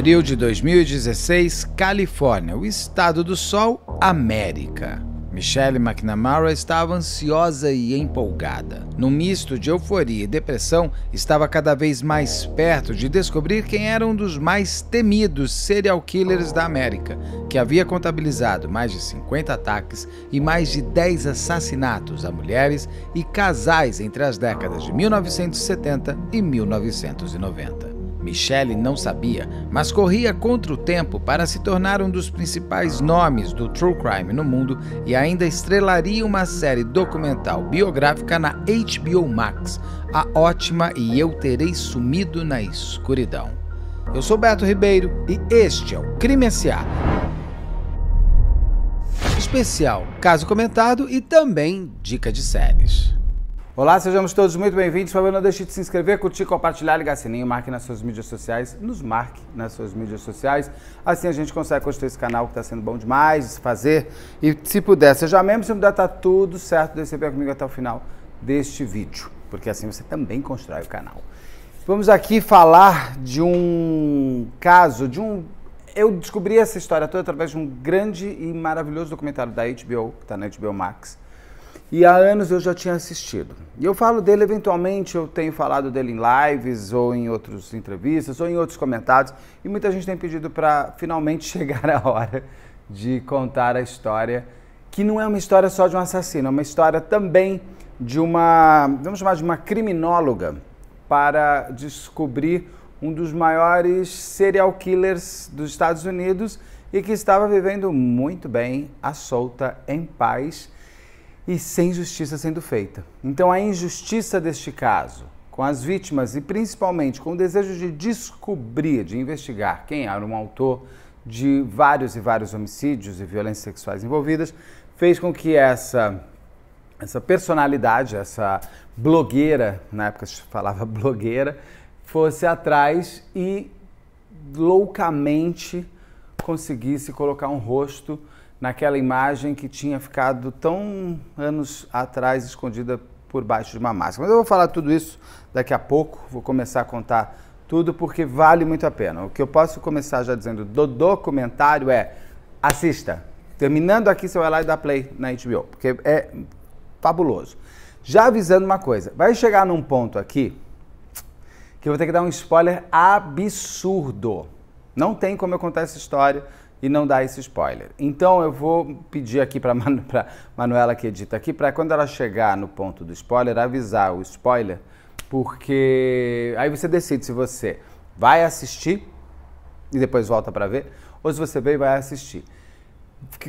abril de 2016, Califórnia, o estado do sol, América. Michelle McNamara estava ansiosa e empolgada. Num misto de euforia e depressão, estava cada vez mais perto de descobrir quem era um dos mais temidos serial killers da América, que havia contabilizado mais de 50 ataques e mais de 10 assassinatos a mulheres e casais entre as décadas de 1970 e 1990. Michele não sabia, mas corria contra o tempo para se tornar um dos principais nomes do true crime no mundo e ainda estrelaria uma série documental biográfica na HBO Max, A Ótima e Eu Terei Sumido na Escuridão. Eu sou Beto Ribeiro e este é o Crime S.A. Especial, caso comentado e também dica de séries. Olá, sejamos todos muito bem-vindos. Por favor, não deixe de se inscrever, curtir, compartilhar, ligar sininho, marque nas suas mídias sociais, nos marque nas suas mídias sociais. Assim a gente consegue construir esse canal que está sendo bom demais de se fazer. E se puder, seja membro, se puder, está tudo certo de receber comigo até o final deste vídeo, porque assim você também constrói o canal. Vamos aqui falar de um caso, de um eu descobri essa história toda através de um grande e maravilhoso documentário da HBO, que está na HBO Max, e há anos eu já tinha assistido. E eu falo dele eventualmente, eu tenho falado dele em lives ou em outras entrevistas ou em outros comentários, e muita gente tem pedido para finalmente chegar a hora de contar a história, que não é uma história só de um assassino, é uma história também de uma, vamos chamar de uma criminóloga para descobrir um dos maiores serial killers dos Estados Unidos e que estava vivendo muito bem, à solta, em paz e sem justiça sendo feita. Então, a injustiça deste caso, com as vítimas e principalmente com o desejo de descobrir, de investigar quem era um autor de vários e vários homicídios e violências sexuais envolvidas, fez com que essa essa personalidade, essa blogueira, na época se falava blogueira, fosse atrás e loucamente conseguisse colocar um rosto naquela imagem que tinha ficado tão anos atrás escondida por baixo de uma máscara. Mas eu vou falar tudo isso daqui a pouco, vou começar a contar tudo porque vale muito a pena. O que eu posso começar já dizendo do documentário é assista. Terminando aqui, você vai lá e dá play na HBO, porque é fabuloso. Já avisando uma coisa, vai chegar num ponto aqui que eu vou ter que dar um spoiler absurdo. Não tem como eu contar essa história e não dar esse spoiler. Então eu vou pedir aqui para Manu, Manuela que edita aqui, para quando ela chegar no ponto do spoiler, avisar o spoiler, porque aí você decide se você vai assistir e depois volta para ver, ou se você vê e vai assistir.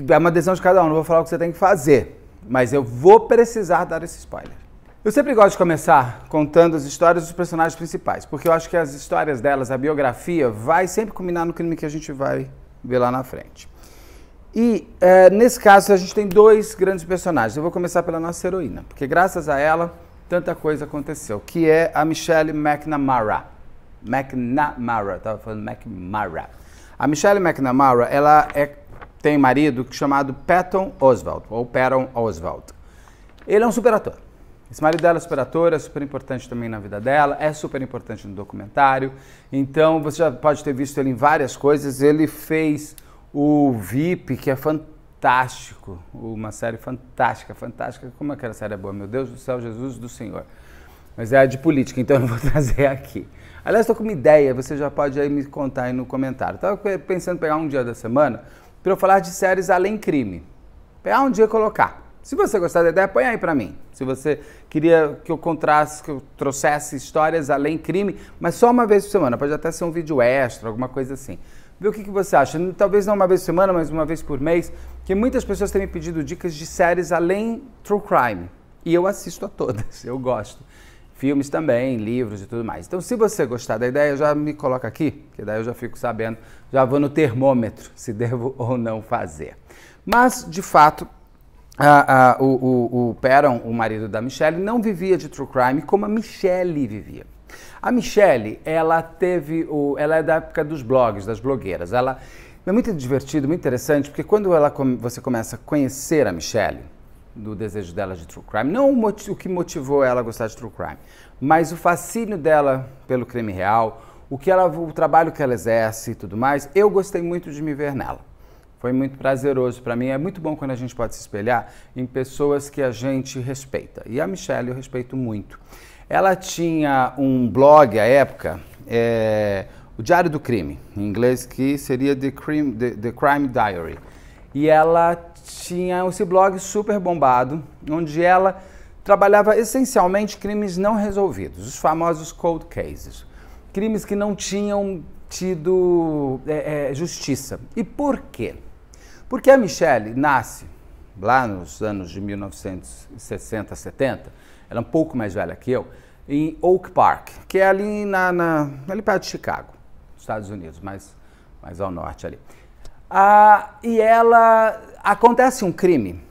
É uma decisão de cada um, não vou falar o que você tem que fazer, mas eu vou precisar dar esse spoiler. Eu sempre gosto de começar contando as histórias dos personagens principais, porque eu acho que as histórias delas, a biografia, vai sempre culminar no crime que a gente vai ver lá na frente. E é, nesse caso a gente tem dois grandes personagens. Eu vou começar pela nossa heroína, porque graças a ela tanta coisa aconteceu, que é a Michelle McNamara. McNamara, estava falando McNamara. A Michelle McNamara, ela é, tem marido chamado Patton Oswald, ou Patton Oswald. Ele é um super ator. Esse marido dela é super ator, é super importante também na vida dela, é super importante no documentário. Então você já pode ter visto ele em várias coisas. Ele fez o VIP, que é fantástico, uma série fantástica, fantástica. Como é que era a série é boa? Meu Deus do céu, Jesus do Senhor. Mas é de política, então eu não vou trazer aqui. Aliás, estou com uma ideia, você já pode aí me contar aí no comentário. Estava pensando em pegar um dia da semana para eu falar de séries além crime. Pegar um dia e colocar. Se você gostar da ideia, põe aí para mim. Se você queria que eu contasse, que eu trouxesse histórias além crime, mas só uma vez por semana, pode até ser um vídeo extra, alguma coisa assim. Vê o que, que você acha. Talvez não uma vez por semana, mas uma vez por mês, que muitas pessoas têm me pedido dicas de séries além true crime. E eu assisto a todas, eu gosto. Filmes também, livros e tudo mais. Então, se você gostar da ideia, já me coloca aqui, que daí eu já fico sabendo, já vou no termômetro se devo ou não fazer. Mas, de fato, ah, ah, o, o, o Peron, o marido da Michelle, não vivia de true crime como a Michelle vivia. A Michelle, ela teve o, ela é da época dos blogs, das blogueiras. Ela é muito divertido, muito interessante, porque quando ela, você começa a conhecer a Michelle, do desejo dela de true crime, não o, o que motivou ela a gostar de true crime, mas o fascínio dela pelo crime real, o que ela, o trabalho que ela exerce e tudo mais, eu gostei muito de me ver nela. Foi muito prazeroso para mim. É muito bom quando a gente pode se espelhar em pessoas que a gente respeita. E a Michelle eu respeito muito. Ela tinha um blog à época, é, o Diário do Crime, em inglês, que seria The Crime, The, The Crime Diary. E ela tinha esse blog super bombado, onde ela trabalhava essencialmente crimes não resolvidos, os famosos cold cases, crimes que não tinham tido é, é, justiça. E por quê? Porque a Michelle nasce lá nos anos de 1960, 70, ela é um pouco mais velha que eu, em Oak Park, que é ali, na, na ali perto de Chicago, Estados Unidos, mais, mais ao norte ali. Ah, e ela. Acontece um crime.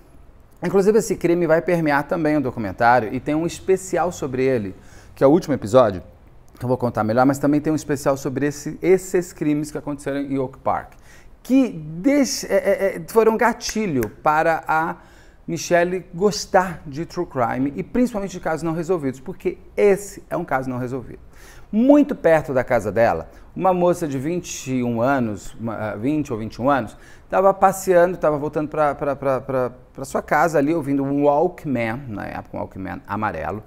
Inclusive, esse crime vai permear também o documentário e tem um especial sobre ele, que é o último episódio, que eu vou contar melhor, mas também tem um especial sobre esse, esses crimes que aconteceram em Oak Park que des, é, é, é, foram gatilho para a Michelle gostar de true crime e principalmente de casos não resolvidos, porque esse é um caso não resolvido. Muito perto da casa dela, uma moça de 21 anos, 20 ah, ou 21 anos, estava passeando, estava voltando para sua casa ali, ouvindo um Walkman, na época um Walkman amarelo,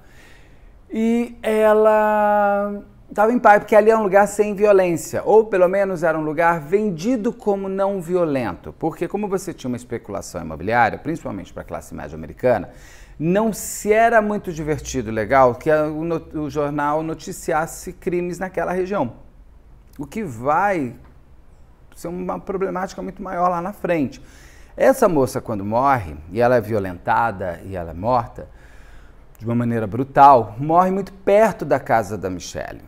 e ela estava em paz porque ali é um lugar sem violência, ou pelo menos era um lugar vendido como não violento, porque como você tinha uma especulação imobiliária, principalmente para a classe média americana, não se era muito divertido, legal, que o, o jornal noticiasse crimes naquela região. O que vai ser uma problemática muito maior lá na frente. Essa moça, quando morre, e ela é violentada e ela é morta, de uma maneira brutal, morre muito perto da casa da Michelle.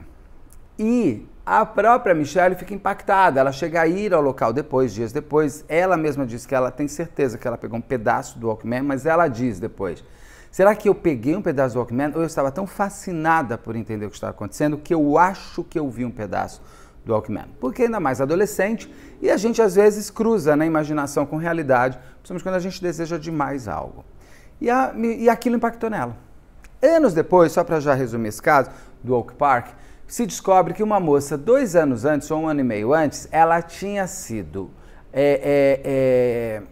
E a própria Michelle fica impactada, ela chega a ir ao local depois, dias depois. Ela mesma diz que ela tem certeza que ela pegou um pedaço do Walkman, mas ela diz depois: será que eu peguei um pedaço do Walkman ou eu estava tão fascinada por entender o que estava acontecendo que eu acho que eu vi um pedaço do Walkman? Porque ainda mais adolescente e a gente às vezes cruza né, imaginação com realidade, principalmente quando a gente deseja demais algo. E, a, e aquilo impactou nela. Anos depois, só para já resumir esse caso do Oak Park, se descobre que uma moça, dois anos antes, ou um ano e meio antes, ela tinha sido é, é, é,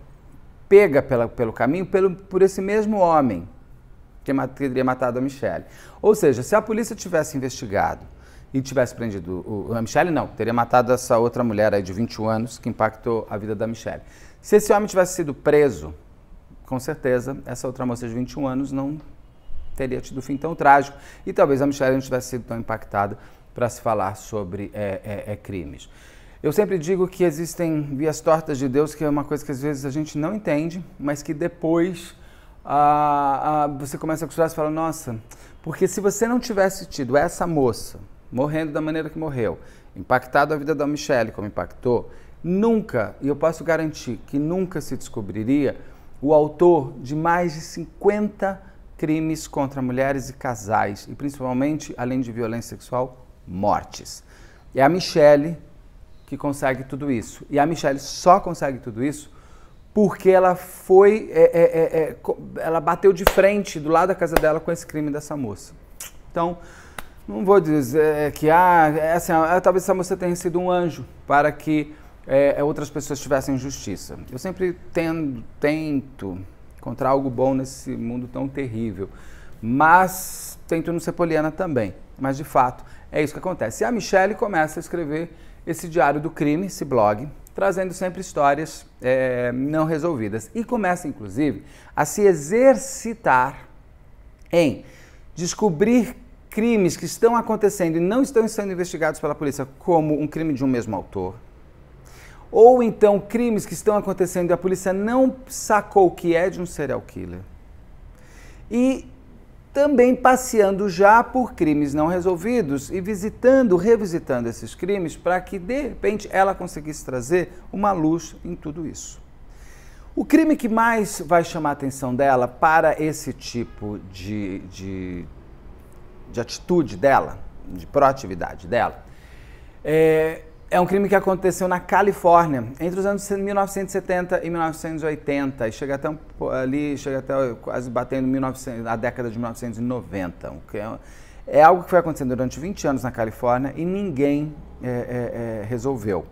pega pela, pelo caminho pelo, por esse mesmo homem que teria matado a Michelle. Ou seja, se a polícia tivesse investigado e tivesse prendido o, a Michelle, não, teria matado essa outra mulher aí de 21 anos que impactou a vida da Michelle. Se esse homem tivesse sido preso, com certeza essa outra moça de 21 anos não teria tido um fim tão trágico e talvez a Michelle não tivesse sido tão impactada para se falar sobre é, é, é crimes. Eu sempre digo que existem vias tortas de Deus, que é uma coisa que às vezes a gente não entende, mas que depois ah, ah, você começa a acusar e fala: nossa, porque se você não tivesse tido essa moça morrendo da maneira que morreu, impactado a vida da Michelle como impactou, nunca, e eu posso garantir que nunca se descobriria o autor de mais de 50 crimes contra mulheres e casais, e principalmente, além de violência sexual, mortes. É a Michelle que consegue tudo isso. E a Michelle só consegue tudo isso porque ela foi. É, é, é, é ela bateu de frente do lado da casa dela com esse crime dessa moça. Então, não vou dizer que ah, é assim, ah, é, talvez essa moça tenha sido um anjo para que outras pessoas tivessem justiça. Eu sempre tendo, tento encontrar algo bom nesse mundo tão terrível. Mas tento não ser poliana também. Mas de fato, é isso que acontece. E a Michelle começa a escrever esse Diário do Crime, esse blog, trazendo sempre histórias é, não resolvidas. E começa, inclusive, a se exercitar em descobrir crimes que estão acontecendo e não estão sendo investigados pela polícia como um crime de um mesmo autor ou então crimes que estão acontecendo e a polícia não sacou que é de um serial killer. E também passeando já por crimes não resolvidos e visitando, revisitando esses crimes para que de repente ela conseguisse trazer uma luz em tudo isso. O crime que mais vai chamar a atenção dela para esse tipo de, de, de atitude dela, de proatividade dela, é é um crime que aconteceu na Califórnia entre os anos 1970 e 1980 e chega até um, ali chega até quase batendo 1900, a década de 1990 é, é, algo que foi acontecendo durante 20 anos na Califórnia e ninguém é, é, é, resolveu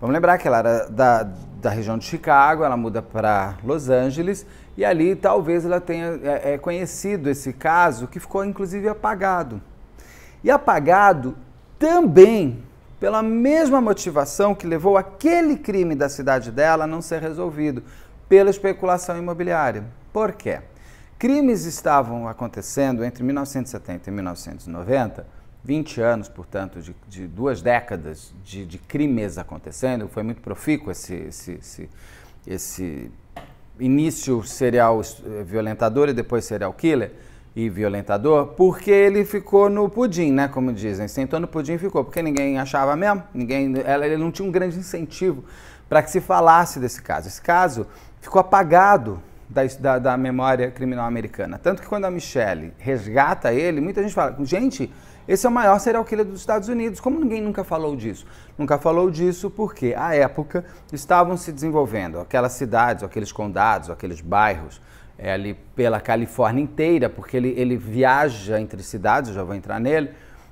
vamos lembrar que ela era da, da região de Chicago ela muda para Los Angeles e ali talvez ela tenha é, conhecido esse caso que ficou inclusive apagado e apagado também pela mesma motivação que levou aquele crime da cidade dela a não ser resolvido, pela especulação imobiliária. Por quê? Crimes estavam acontecendo entre 1970 e 1990, 20 anos, portanto, de, de duas décadas de, de, crimes acontecendo, foi muito profícuo esse, esse, esse, esse início serial violentador e depois serial killer e violentador, porque ele ficou no pudim, né? Como dizem, sentou no pudim e ficou, porque ninguém achava mesmo, ninguém, ela, ele não tinha um grande incentivo para que se falasse desse caso. Esse caso ficou apagado da, da, da, memória criminal americana. Tanto que quando a Michelle resgata ele, muita gente fala, gente, esse é o maior serial killer dos Estados Unidos. Como ninguém nunca falou disso? Nunca falou disso porque, à época, estavam se desenvolvendo aquelas cidades, aqueles condados, aqueles bairros, é, ali pela Califórnia inteira, porque ele, ele viaja entre cidades, já vou entrar nele.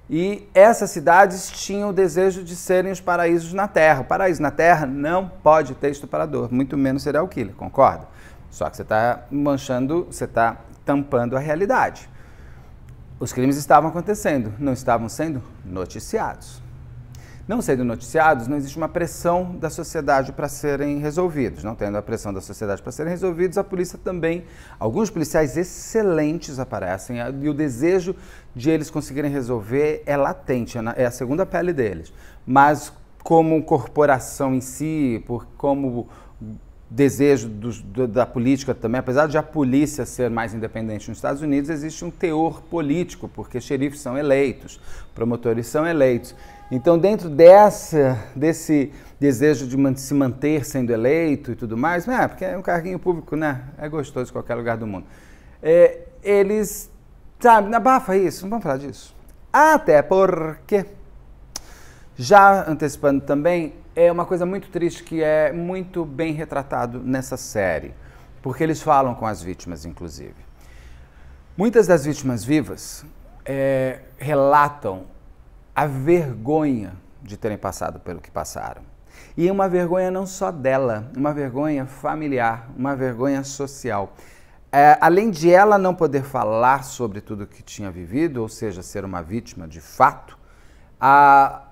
E essas cidades tinham o desejo de serem os paraísos na Terra. O paraíso na Terra não pode ter estuprador, muito menos serial killer, concorda? Só que você está manchando, você está tampando a realidade. Os crimes estavam acontecendo, não estavam sendo noticiados não sendo noticiados, não existe uma pressão da sociedade para serem resolvidos. Não tendo a pressão da sociedade para serem resolvidos, a polícia também. Alguns policiais excelentes aparecem e o desejo de eles conseguirem resolver é latente, é, é a segunda pele deles. Mas como corporação em si, por, como desejo do, da política também, apesar de a polícia ser mais independente nos Estados Unidos, existe um teor político, porque xerifes são eleitos, promotores são eleitos. Então, dentro dessa, desse desejo de se manter sendo eleito e tudo mais, né? porque é um carguinho público, né? É gostoso em qualquer lugar do mundo. É, eles, sabe, abafa isso, não vamos falar disso. Até porque, já antecipando também, é uma coisa muito triste que é muito bem retratado nessa série, porque eles falam com as vítimas, inclusive. Muitas das vítimas vivas é, relatam a vergonha de terem passado pelo que passaram. E uma vergonha não só dela, uma vergonha familiar, uma vergonha social. É, além de ela não poder falar sobre tudo o que tinha vivido, ou seja, ser uma vítima de fato, a,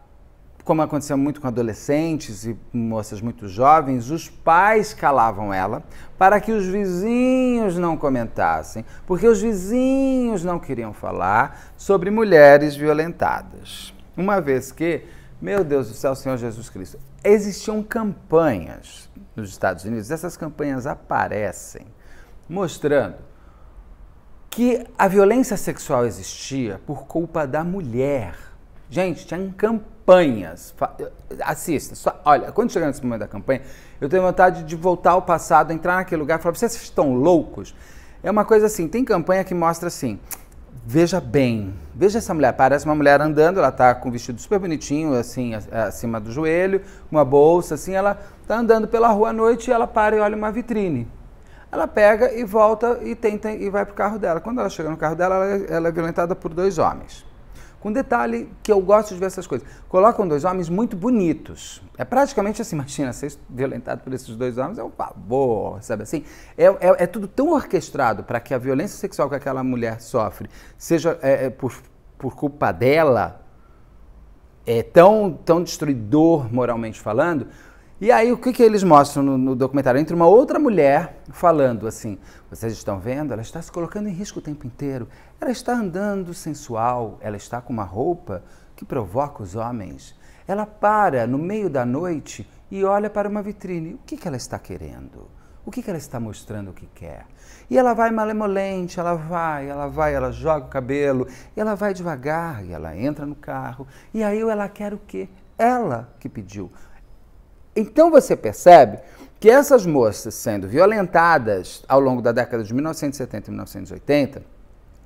como aconteceu muito com adolescentes e moças muito jovens, os pais calavam ela para que os vizinhos não comentassem, porque os vizinhos não queriam falar sobre mulheres violentadas. Uma vez que, meu Deus do céu, Senhor Jesus Cristo, existiam campanhas nos Estados Unidos, essas campanhas aparecem mostrando que a violência sexual existia por culpa da mulher. Gente, tinham campanhas. Assista. Só, olha, quando chegar nesse momento da campanha, eu tenho vontade de voltar ao passado, entrar naquele lugar e falar: vocês estão loucos? É uma coisa assim: tem campanha que mostra assim veja bem, veja essa mulher, parece uma mulher andando, ela está com um vestido super bonitinho, assim, acima do joelho, uma bolsa, assim, ela está andando pela rua à noite e ela para e olha uma vitrine. Ela pega e volta e tenta e vai pro carro dela. Quando ela chega no carro dela, ela, é, ela é violentada por dois homens. Com detalhe que eu gosto de ver essas coisas. Colocam dois homens muito bonitos. É praticamente assim, imagina, ser violentado por esses dois homens é um pavor, sabe assim? É, é, é tudo tão orquestrado para que a violência sexual que aquela mulher sofre, seja é, é, por, por culpa dela, é tão, tão destruidor moralmente falando, e aí, o que, que eles mostram no, no, documentário? Entre uma outra mulher falando assim: vocês estão vendo? Ela está se colocando em risco o tempo inteiro. Ela está andando sensual, ela está com uma roupa que provoca os homens. Ela para no meio da noite e olha para uma vitrine. O que, que ela está querendo? O que, que ela está mostrando que quer? E ela vai malemolente, ela vai, ela vai, ela joga o cabelo, ela vai devagar, e ela entra no carro. E aí ela quer o quê? Ela que pediu. Então você percebe que essas moças sendo violentadas ao longo da década de 1970 e 1980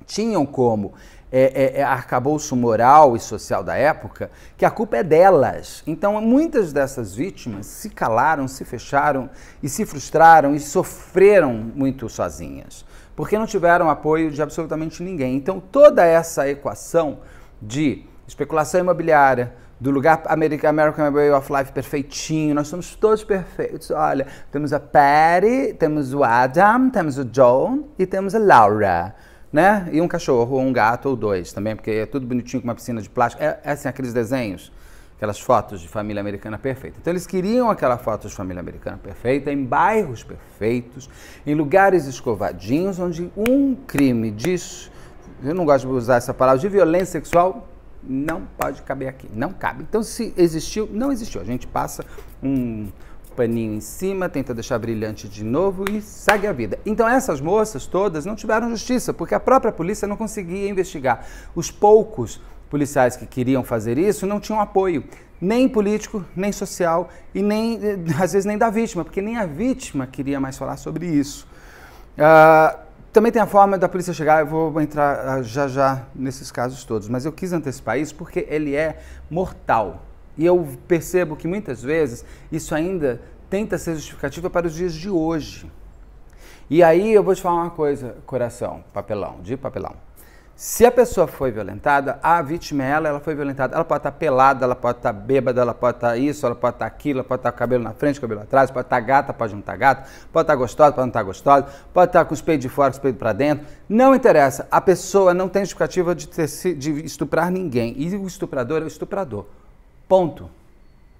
tinham como é, é, é, arcabouço moral e social da época que a culpa é delas. Então muitas dessas vítimas se calaram, se fecharam e se frustraram e sofreram muito sozinhas, porque não tiveram apoio de absolutamente ninguém. Então toda essa equação de especulação imobiliária, do lugar American, American Way of Life perfeitinho, nós somos todos perfeitos. Olha, temos a Patty, temos o Adam, temos o John e temos a Laura. Né? E um cachorro, ou um gato, ou dois também, porque é tudo bonitinho com uma piscina de plástico. É, é assim, aqueles desenhos, aquelas fotos de família americana perfeita. Então eles queriam aquela foto de família americana perfeita em bairros perfeitos, em lugares escovadinhos, onde um crime disso, eu não gosto de usar essa palavra, de violência sexual não pode caber aqui, não cabe. Então, se existiu, não existiu. A gente passa um paninho em cima, tenta deixar brilhante de novo e segue a vida. Então, essas moças todas não tiveram justiça, porque a própria polícia não conseguia investigar. Os poucos policiais que queriam fazer isso não tinham apoio, nem político, nem social e nem, eh, às vezes, nem da vítima, porque nem a vítima queria mais falar sobre isso. Uh, também tem a forma da polícia chegar, eu vou entrar ah, já já nesses casos todos, mas eu quis antecipar isso porque ele é mortal. E eu percebo que muitas vezes isso ainda tenta ser justificativa para os dias de hoje. E aí eu vou te falar uma coisa, coração, papelão, de papelão. Se a pessoa foi violentada, a vítima é ela, ela foi violentada. Ela pode estar tá pelada, ela pode estar tá bêbada, ela pode estar tá isso, ela pode estar aquilo, ela pode estar com o cabelo na frente, cabelo atrás, pode estar gata, pode não estar gata, pode estar gostosa, pode não estar gostosa, pode estar com os peitos de fora, com os peitos para dentro. Não interessa. A pessoa não tem justificativa de, ter, de estuprar ninguém. E o estuprador é o estuprador. Ponto.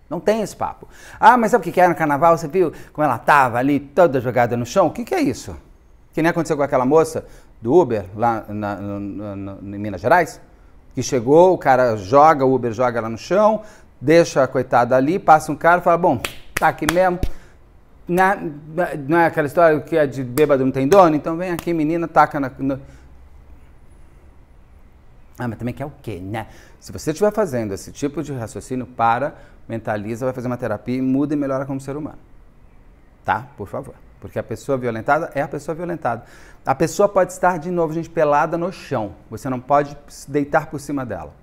Não tem esse papo. Ah, mas sabe o que era é no carnaval? Você viu como ela estava ali toda jogada no chão? O que, que é isso? Que nem aconteceu com aquela moça do Uber lá na, na, na, em Minas Gerais, que chegou, o cara joga, o Uber joga lá no chão, deixa a coitada ali, passa um cara e fala, bom, tá aqui mesmo. Na, não é aquela história que é de bêbado não tem dono? Então vem aqui, menina, taca na. Ah, mas também quer o quê, né? Se você estiver fazendo esse tipo de raciocínio, para, mentaliza, vai fazer uma terapia e muda e melhora como ser humano. Tá? Por favor. Porque a pessoa violentada é a pessoa violentada. A pessoa pode estar, de novo, gente, pelada no chão. Você não pode deitar por cima dela.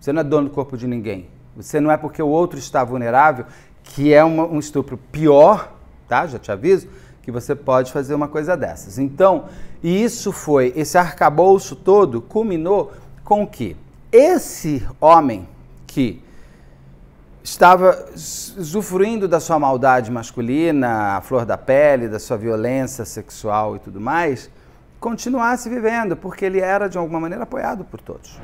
Você não é dono do corpo de ninguém. Você não é porque o outro está vulnerável, que é uma, um estupro pior, tá? Já te aviso, que você pode fazer uma coisa dessas. Então, e isso foi, esse arcabouço todo culminou com que esse homem que estava usufruindo da sua maldade masculina, a flor da pele, da sua violência sexual e tudo mais, continuasse vivendo, porque ele era de alguma maneira apoiado por todos.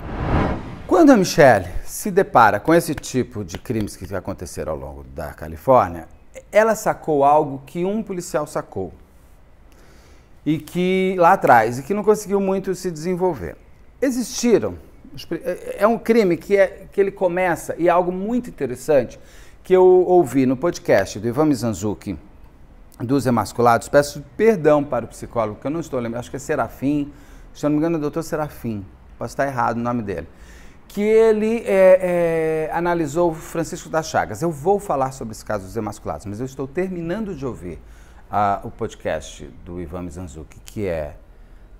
Quando a Michelle se depara com esse tipo de crimes que aconteceram ao longo da Califórnia, ela sacou algo que um policial sacou e que lá atrás e que não conseguiu muito se desenvolver. Existiram é, é, é um crime que, é, que ele começa, e é algo muito interessante, que eu ouvi no podcast do Ivan Mizanzuki, dos Emasculados. Peço perdão para o psicólogo, que eu não estou lembrando, acho que é Serafim, se eu não me engano é o doutor Serafim, posso estar errado o no nome dele. Que ele é, é, analisou Francisco das Chagas. Eu vou falar sobre esse caso dos Emasculados, mas eu estou terminando de ouvir uh, o podcast do Ivan Mizanzuki, que é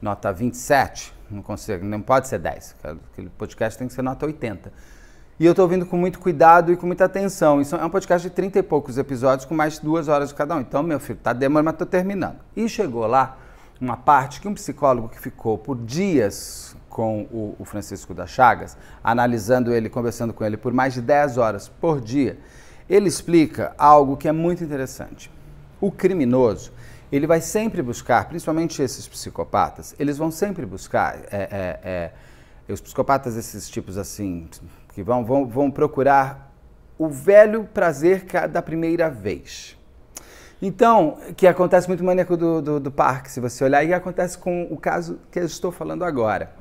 nota 27, não consigo, não pode ser 10. Aquele podcast tem que ser nota 80. E eu estou ouvindo com muito cuidado e com muita atenção. Isso é um podcast de 30 e poucos episódios, com mais de duas horas de cada um. Então, meu filho, está demorando, mas estou terminando. E chegou lá uma parte que um psicólogo que ficou por dias com o, o Francisco da Chagas, analisando ele, conversando com ele por mais de 10 horas por dia, ele explica algo que é muito interessante. O criminoso, ele vai sempre buscar, principalmente esses psicopatas, eles vão sempre buscar, é, é, é, os psicopatas, esses tipos assim, que vão, vão, vão procurar o velho prazer da primeira vez. Então, que acontece muito maníaco do, do, do, parque, se você olhar, e acontece com o caso que eu estou falando agora.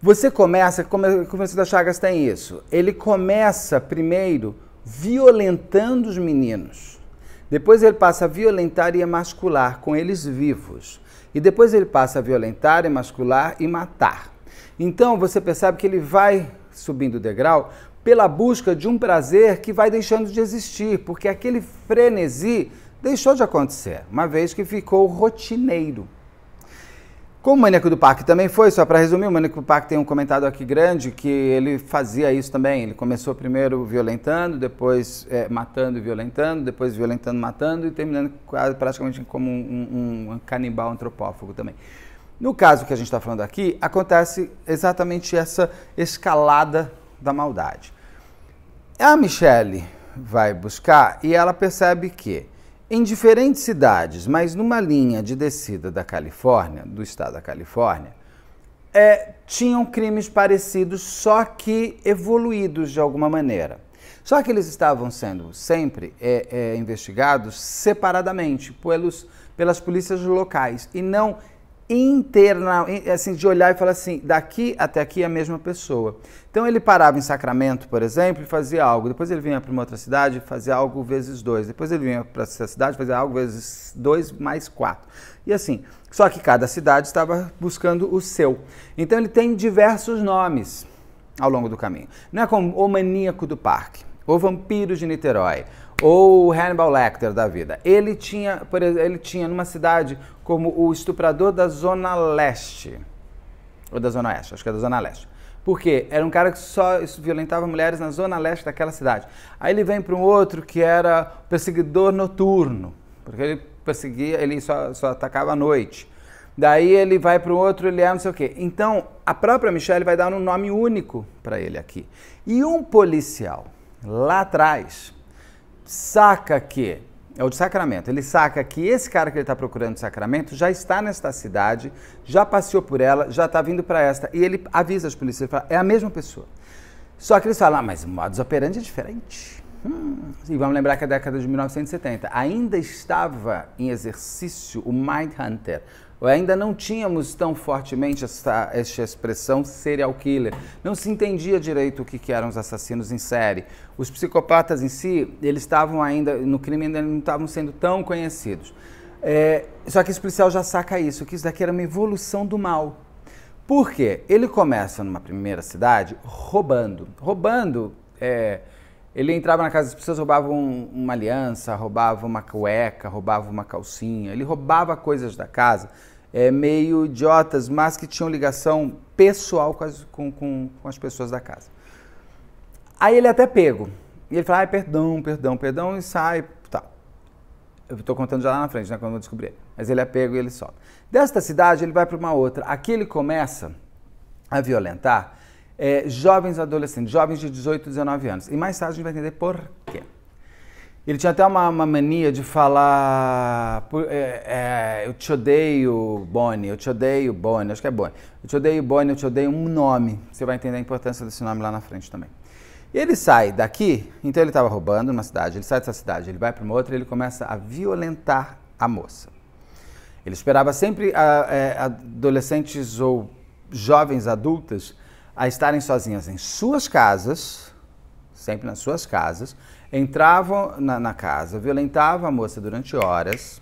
Você começa, como o Francisco da Chagas tem isso, ele começa primeiro violentando os meninos. Depois ele passa a violentar e emascular com eles vivos. E depois ele passa a violentar, emascular e matar. Então você percebe que ele vai subindo o degrau pela busca de um prazer que vai deixando de existir, porque aquele frenesi deixou de acontecer, uma vez que ficou rotineiro. Como o Maníaco do Parque também foi, só para resumir, o Maníaco do Parque tem um comentado aqui grande que ele fazia isso também. Ele começou primeiro violentando, depois é, matando e violentando, depois violentando, matando e terminando quase praticamente como um, um, um canibal antropófago também. No caso que a gente está falando aqui, acontece exatamente essa escalada da maldade. A Michelle vai buscar e ela percebe que em diferentes cidades, mas numa linha de descida da Califórnia, do estado da Califórnia, é, tinham crimes parecidos, só que evoluídos de alguma maneira. Só que eles estavam sendo sempre é, é, investigados separadamente pelos, pelas polícias locais e não internal assim, de olhar e falar assim, daqui até aqui é a mesma pessoa. Então ele parava em Sacramento, por exemplo, e fazia algo. Depois ele vinha para uma outra cidade e fazia algo vezes dois. Depois ele vinha para essa cidade fazia algo vezes dois mais quatro. E assim, só que cada cidade estava buscando o seu. Então ele tem diversos nomes ao longo do caminho. Não é como o maníaco do parque, o vampiro de Niterói, ou o Hannibal Lecter da vida. Ele tinha, por exemplo, ele tinha numa cidade como o estuprador da Zona Leste, ou da Zona Oeste, acho que é da Zona Leste. Porque era um cara que só violentava mulheres na zona leste daquela cidade. Aí ele vem para um outro que era perseguidor noturno, porque ele perseguia, ele só, só atacava à noite. Daí ele vai para o outro, ele é não sei o quê. Então, a própria Michelle vai dar um nome único para ele aqui. E um policial lá atrás saca que, é o de Sacramento, ele saca que esse cara que ele está procurando Sacramento já está nesta cidade, já passeou por ela, já está vindo para esta. E ele avisa as polícias, ele fala, é a mesma pessoa. Só que eles falam, ah, mas o modus operandi é diferente. Hum. E vamos lembrar que a década de 1970 ainda estava em exercício o Mindhunter, ainda não tínhamos tão fortemente essa, essa expressão serial killer. Não se entendia direito o que, que eram os assassinos em série. Os psicopatas em si, eles estavam ainda, no crime ainda não estavam sendo tão conhecidos. É, só que esse policial já saca isso, que isso daqui era uma evolução do mal. Por quê? Ele começa numa primeira cidade roubando. Roubando, é, ele entrava na casa das pessoas, roubava um, uma aliança, roubava uma cueca, roubava uma calcinha, ele roubava coisas da casa é, meio idiotas, mas que tinham ligação pessoal com as, com, com, com as pessoas da casa. Aí ele é até pego. E ele fala, ai, perdão, perdão, perdão, e sai, tá. Eu estou contando já lá na frente, né, quando eu descobri. Mas ele é pego e ele sobe. Desta cidade, ele vai para uma outra. Aqui ele começa a violentar é, jovens adolescentes, jovens de 18, 19 anos. E mais tarde a gente vai entender por quê. Ele tinha até uma, uma mania de falar. É, é, eu te odeio, Bonnie, eu te odeio, Bonnie, acho que é Bonnie. Eu te odeio, Bonnie, eu te odeio um nome. Você vai entender a importância desse nome lá na frente também. ele sai daqui, então ele estava roubando numa cidade, ele sai dessa cidade, ele vai para uma outra e ele começa a violentar a moça. Ele esperava sempre a, ah, a, é, adolescentes ou jovens adultas a estarem sozinhas em suas casas, sempre nas suas casas, entravam na, na casa, violentava a moça durante horas,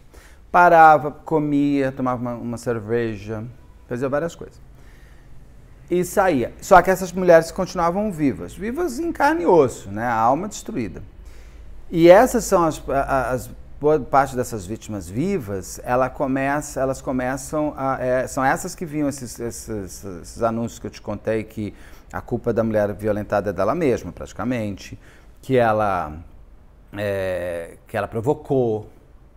parava, comia, tomava uma, uma cerveja, fazia várias coisas e saía. Só que essas mulheres continuavam vivas, vivas em carne e osso, né? a alma destruída. E essas são as, as boa parte dessas vítimas vivas, ela começa, elas começam a, é, são essas que viam esses, esses, esses anúncios que eu te contei que a culpa da mulher violentada é dela mesma, praticamente que ela, é, que ela provocou,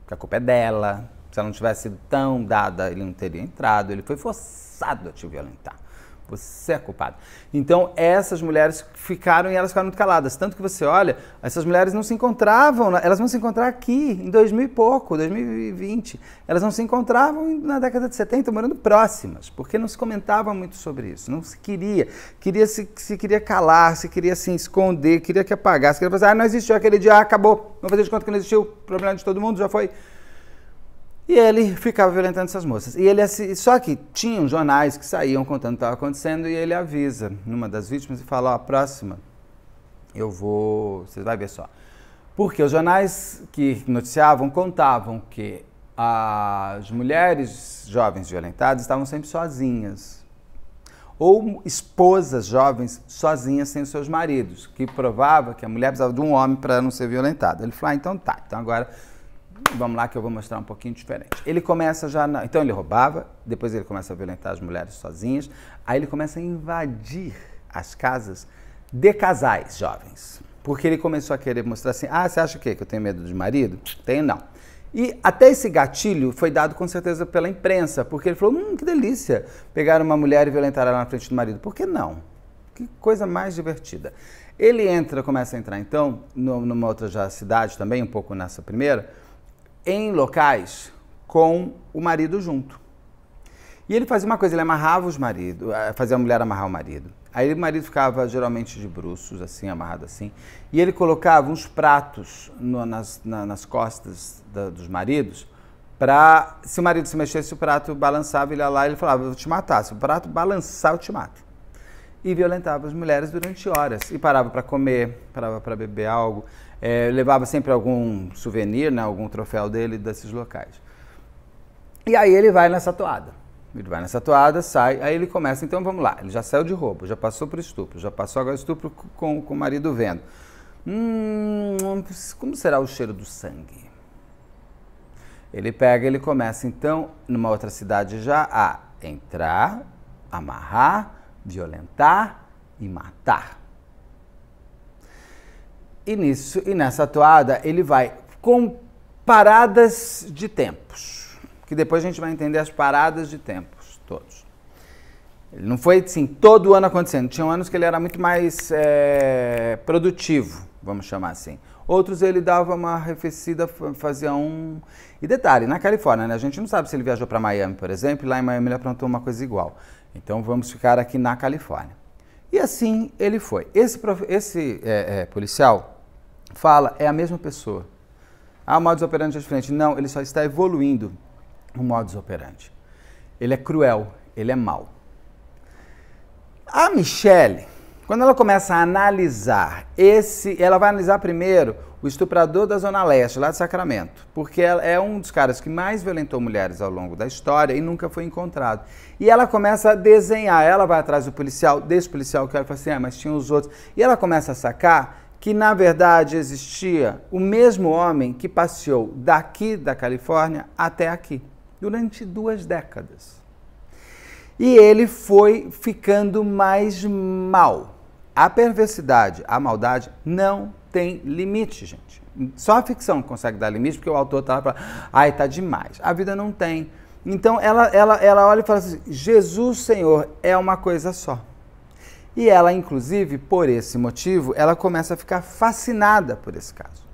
que a culpa é dela. Se ela não tivesse sido tão dada, ele não teria entrado. Ele foi forçado a te violentar. Você é culpado. Então, essas mulheres ficaram e elas ficaram muito caladas. Tanto que você olha, essas mulheres não se encontravam, elas vão se encontrar aqui em 2000 e pouco, 2020. Elas não se encontravam na década de 70, morando próximas, porque não se comentava muito sobre isso. Não se queria. queria se, se queria calar, se queria se esconder, queria que apagasse, queria fazer, ah, não existiu aquele dia, ah, acabou. Vamos fazer de conta que não existiu, problema de todo mundo, já foi. E ele ficava violentando essas moças. E ele Só que tinham jornais que saíam contando o que estava acontecendo e ele avisa numa das vítimas e fala: Ó, a próxima eu vou. Vocês vão ver só. Porque os jornais que noticiavam contavam que as mulheres jovens violentadas estavam sempre sozinhas. Ou esposas jovens sozinhas sem os seus maridos, que provava que a mulher precisava de um homem para não ser violentada. Ele fala: ah, então tá, então agora Vamos lá que eu vou mostrar um pouquinho diferente. Ele começa já. Na... Então ele roubava, depois ele começa a violentar as mulheres sozinhas, aí ele começa a invadir as casas de casais jovens. Porque ele começou a querer mostrar assim: ah, você acha o quê? Que eu tenho medo de marido? Tenho não. E até esse gatilho foi dado com certeza pela imprensa, porque ele falou: hum, que delícia, pegar uma mulher e violentar ela na frente do marido. Por que não? Que coisa mais divertida. Ele entra, começa a entrar então, numa outra já cidade também, um pouco nessa primeira, em locais com o marido junto. E ele fazia uma coisa, ele amarrava os maridos, eh, fazia a mulher amarrar o marido. Aí o marido ficava geralmente de bruços, assim, amarrado assim, e ele colocava uns pratos no, nas, na, nas costas da, dos maridos, para se o marido se mexesse, o prato balançava, ele ia lá e ele falava, eu vou te matar, se o prato balançar, eu te mato. E violentava as mulheres durante horas, e parava para comer, parava para beber algo. É, levava sempre algum souvenir, né, algum troféu dele desses locais. E aí ele vai nessa toada. Ele vai nessa toada, sai, aí ele começa, então vamos lá, ele já saiu de roubo, já passou por estupro, já passou agora estupro com, com o marido vendo. Hum, como será o cheiro do sangue? Ele pega, ele começa então, numa outra cidade já, a entrar, amarrar, violentar e matar. E, nisso, e nessa atuada ele vai com paradas de tempos, que depois a gente vai entender as paradas de tempos todos. Ele não foi assim todo ano acontecendo. Tinham anos que ele era muito mais é, produtivo, vamos chamar assim. Outros ele dava uma arrefecida, fazia um. E detalhe, na Califórnia, né? a gente não sabe se ele viajou para Miami, por exemplo, e lá em Miami ele aprontou uma coisa igual. Então vamos ficar aqui na Califórnia. E assim ele foi. Esse, esse é, é, policial fala é a mesma pessoa. Ah, o modus operandi é diferente. Não, ele só está evoluindo o modus operandi. Ele é cruel, ele é mau. A Michelle, quando ela começa a analisar esse, ela vai analisar primeiro o estuprador da Zona Leste, lá de Sacramento, porque ela é um dos caras que mais violentou mulheres ao longo da história e nunca foi encontrado. E ela começa a desenhar, ela vai atrás do policial, desse policial que ela fala assim, ah, mas tinha os outros. E ela começa a sacar que na verdade existia o mesmo homem que passeou daqui da Califórnia até aqui, durante duas décadas. E ele foi ficando mais mal. A perversidade, a maldade não tem limite, gente. Só a ficção consegue dar limite, porque o autor tá ai, tá demais. A vida não tem. Então ela, ela, ela olha e fala assim: Jesus, Senhor, é uma coisa só. E ela, inclusive, por esse motivo, ela começa a ficar fascinada por esse caso.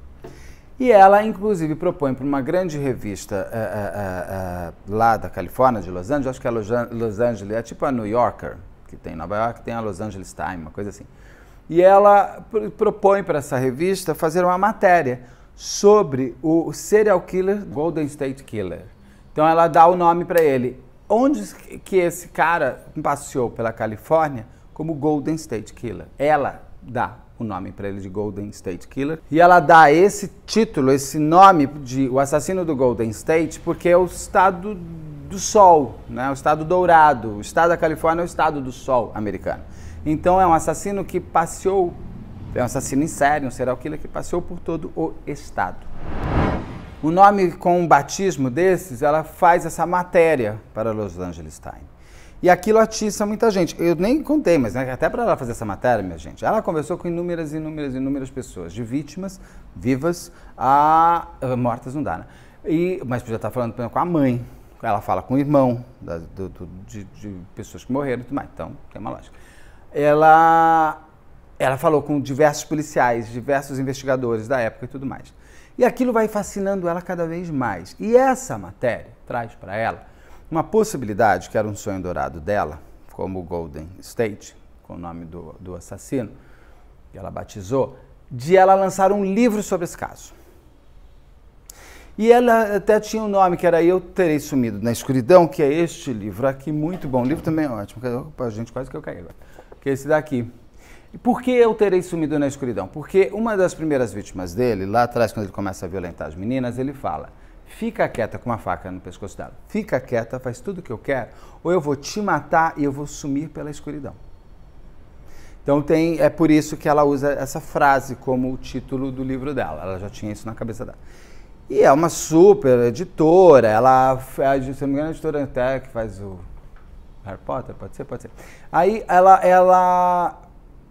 E ela, inclusive, propõe para uma grande revista uh, uh, uh, lá da Califórnia, de Los Angeles, acho que é Los Angeles, é tipo a New Yorker, que tem Nova York, tem a Los Angeles Times, uma coisa assim. E ela pr propõe para essa revista fazer uma matéria sobre o serial killer Golden State Killer. Então ela dá o nome para ele. Onde que esse cara passeou pela Califórnia? como Golden State Killer. Ela dá o nome para ele de Golden State Killer. E ela dá esse título, esse nome de O Assassino do Golden State, porque é o estado do sol, né? o estado dourado. O estado da Califórnia é o estado do sol americano. Então é um assassino que passeou, é um assassino em série, um serial killer que passeou por todo o estado. O nome com um batismo desses, ela faz essa matéria para Los Angeles Times. E aquilo atiça muita gente. Eu nem contei, mas né, até para ela fazer essa matéria, minha gente, ela conversou com inúmeras, inúmeras, inúmeras pessoas, de vítimas vivas a. mortas não dá, né? E, mas já está falando com a mãe, ela fala com o irmão da, do, do, de, de, pessoas que morreram e tudo mais. Então, tem uma lógica. Ela, ela falou com diversos policiais, diversos investigadores da época e tudo mais. E aquilo vai fascinando ela cada vez mais. E essa matéria traz para ela uma possibilidade, que era um sonho dourado dela, como Golden State, com o nome do, do assassino, que ela batizou, de ela lançar um livro sobre esse caso. E ela até tinha um nome, que era Eu Terei Sumido na Escuridão, que é este livro aqui, muito bom. O livro também é ótimo. a gente, quase que eu caí agora. Que é esse daqui. E por que Eu Terei Sumido na Escuridão? Porque uma das primeiras vítimas dele, lá atrás, quando ele começa a violentar as meninas, ele fala Fica quieta com uma faca no pescoço dela. Fica quieta, faz tudo o que eu quero, ou eu vou te matar e eu vou sumir pela escuridão. Então tem, é por isso que ela usa essa frase como o título do livro dela. Ela já tinha isso na cabeça dela. E é uma super editora. Ela, se não me engano, é a editora até que faz o Harry Potter, pode ser, pode ser. Aí ela, ela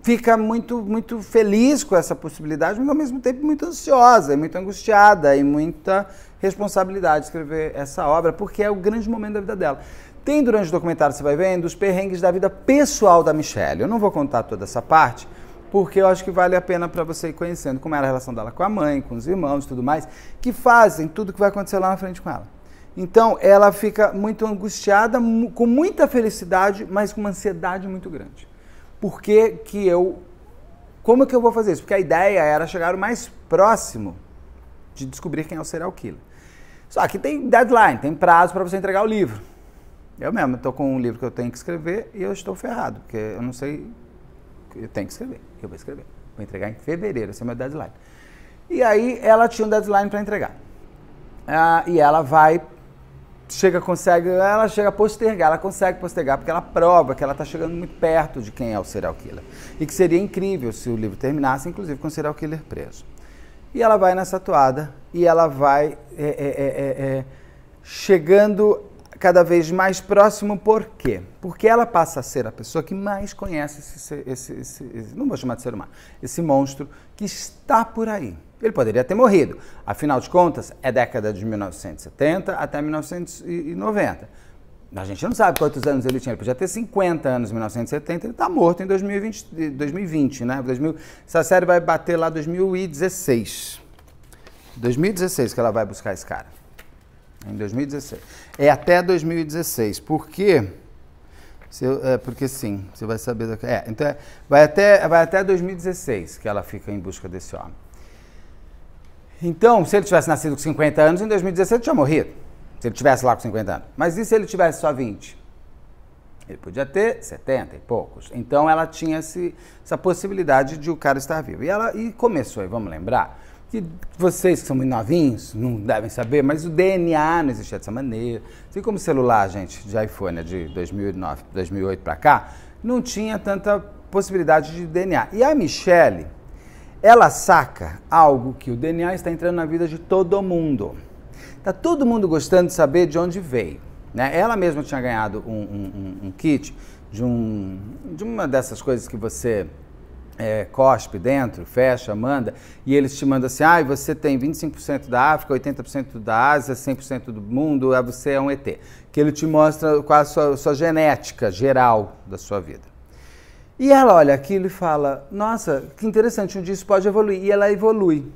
fica muito, muito feliz com essa possibilidade, mas ao mesmo tempo muito ansiosa, muito angustiada e muita responsabilidade de escrever essa obra, porque é o grande momento da vida dela. Tem durante o documentário, você vai vendo, os perrengues da vida pessoal da Michelle. Eu não vou contar toda essa parte, porque eu acho que vale a pena para você ir conhecendo como era a relação dela com a mãe, com os irmãos e tudo mais, que fazem tudo que vai acontecer lá na frente com ela. Então, ela fica muito angustiada, com muita felicidade, mas com uma ansiedade muito grande. Por que, que eu. Como que eu vou fazer isso? Porque a ideia era chegar o mais próximo de descobrir quem é o serial killer. Só que tem deadline, tem prazo para você entregar o livro. Eu mesmo estou com um livro que eu tenho que escrever e eu estou ferrado, porque eu não sei. Eu tenho que escrever, eu vou escrever. Vou entregar em fevereiro, esse é meu deadline. E aí ela tinha um deadline para entregar. Ah, e ela vai, chega, consegue, ela chega a postergar, ela consegue postergar, porque ela prova que ela está chegando muito perto de quem é o serial killer. E que seria incrível se o livro terminasse, inclusive, com o serial killer preso. E ela vai nessa toada e ela vai é é, é, é, é, chegando cada vez mais próximo, por quê? Porque ela passa a ser a pessoa que mais conhece esse, esse, esse, esse não vou chamar de ser humano, esse monstro que está por aí. Ele poderia ter morrido. Afinal de contas, é década de 1970 até 1990. A gente não sabe quantos anos ele tinha. Ele podia ter 50 anos em 1970, ele está morto em 2020, 2020 né? 2000, essa série vai bater lá em 2016. 2016 que ela vai buscar esse cara. Em 2016. É até 2016. Por quê? Se eu, é, porque sim, você vai saber. Da, é, então é, vai, até, vai até 2016 que ela fica em busca desse homem. Então, se ele tivesse nascido com 50 anos, em 2016 ele tinha morrido. Se ele tivesse lá com 50 anos. Mas e se ele tivesse só 20? Ele podia ter 70 e poucos. Então ela tinha esse, essa possibilidade de o cara estar vivo. E ela e começou, e vamos lembrar, que vocês que são muito novinhos não devem saber, mas o DNA não existia dessa maneira. Assim como o celular, gente, de iPhone né, de 2009, 2008 para cá, não tinha tanta possibilidade de DNA. E a Michelle, ela saca algo que o DNA está entrando na vida de todo mundo. Tá todo mundo gostando de saber de onde veio. Né? Ela mesma tinha ganhado um, um, um, um kit de, um, de uma dessas coisas que você é, cospe dentro, fecha, manda, e eles te mandam assim: ah, você tem 25% da África, 80% da Ásia, 100% do mundo, é, você é um ET. Que ele te mostra qual a sua, sua genética geral da sua vida. E ela olha aquilo e fala: nossa, que interessante, um dia isso pode evoluir. E ela evolui.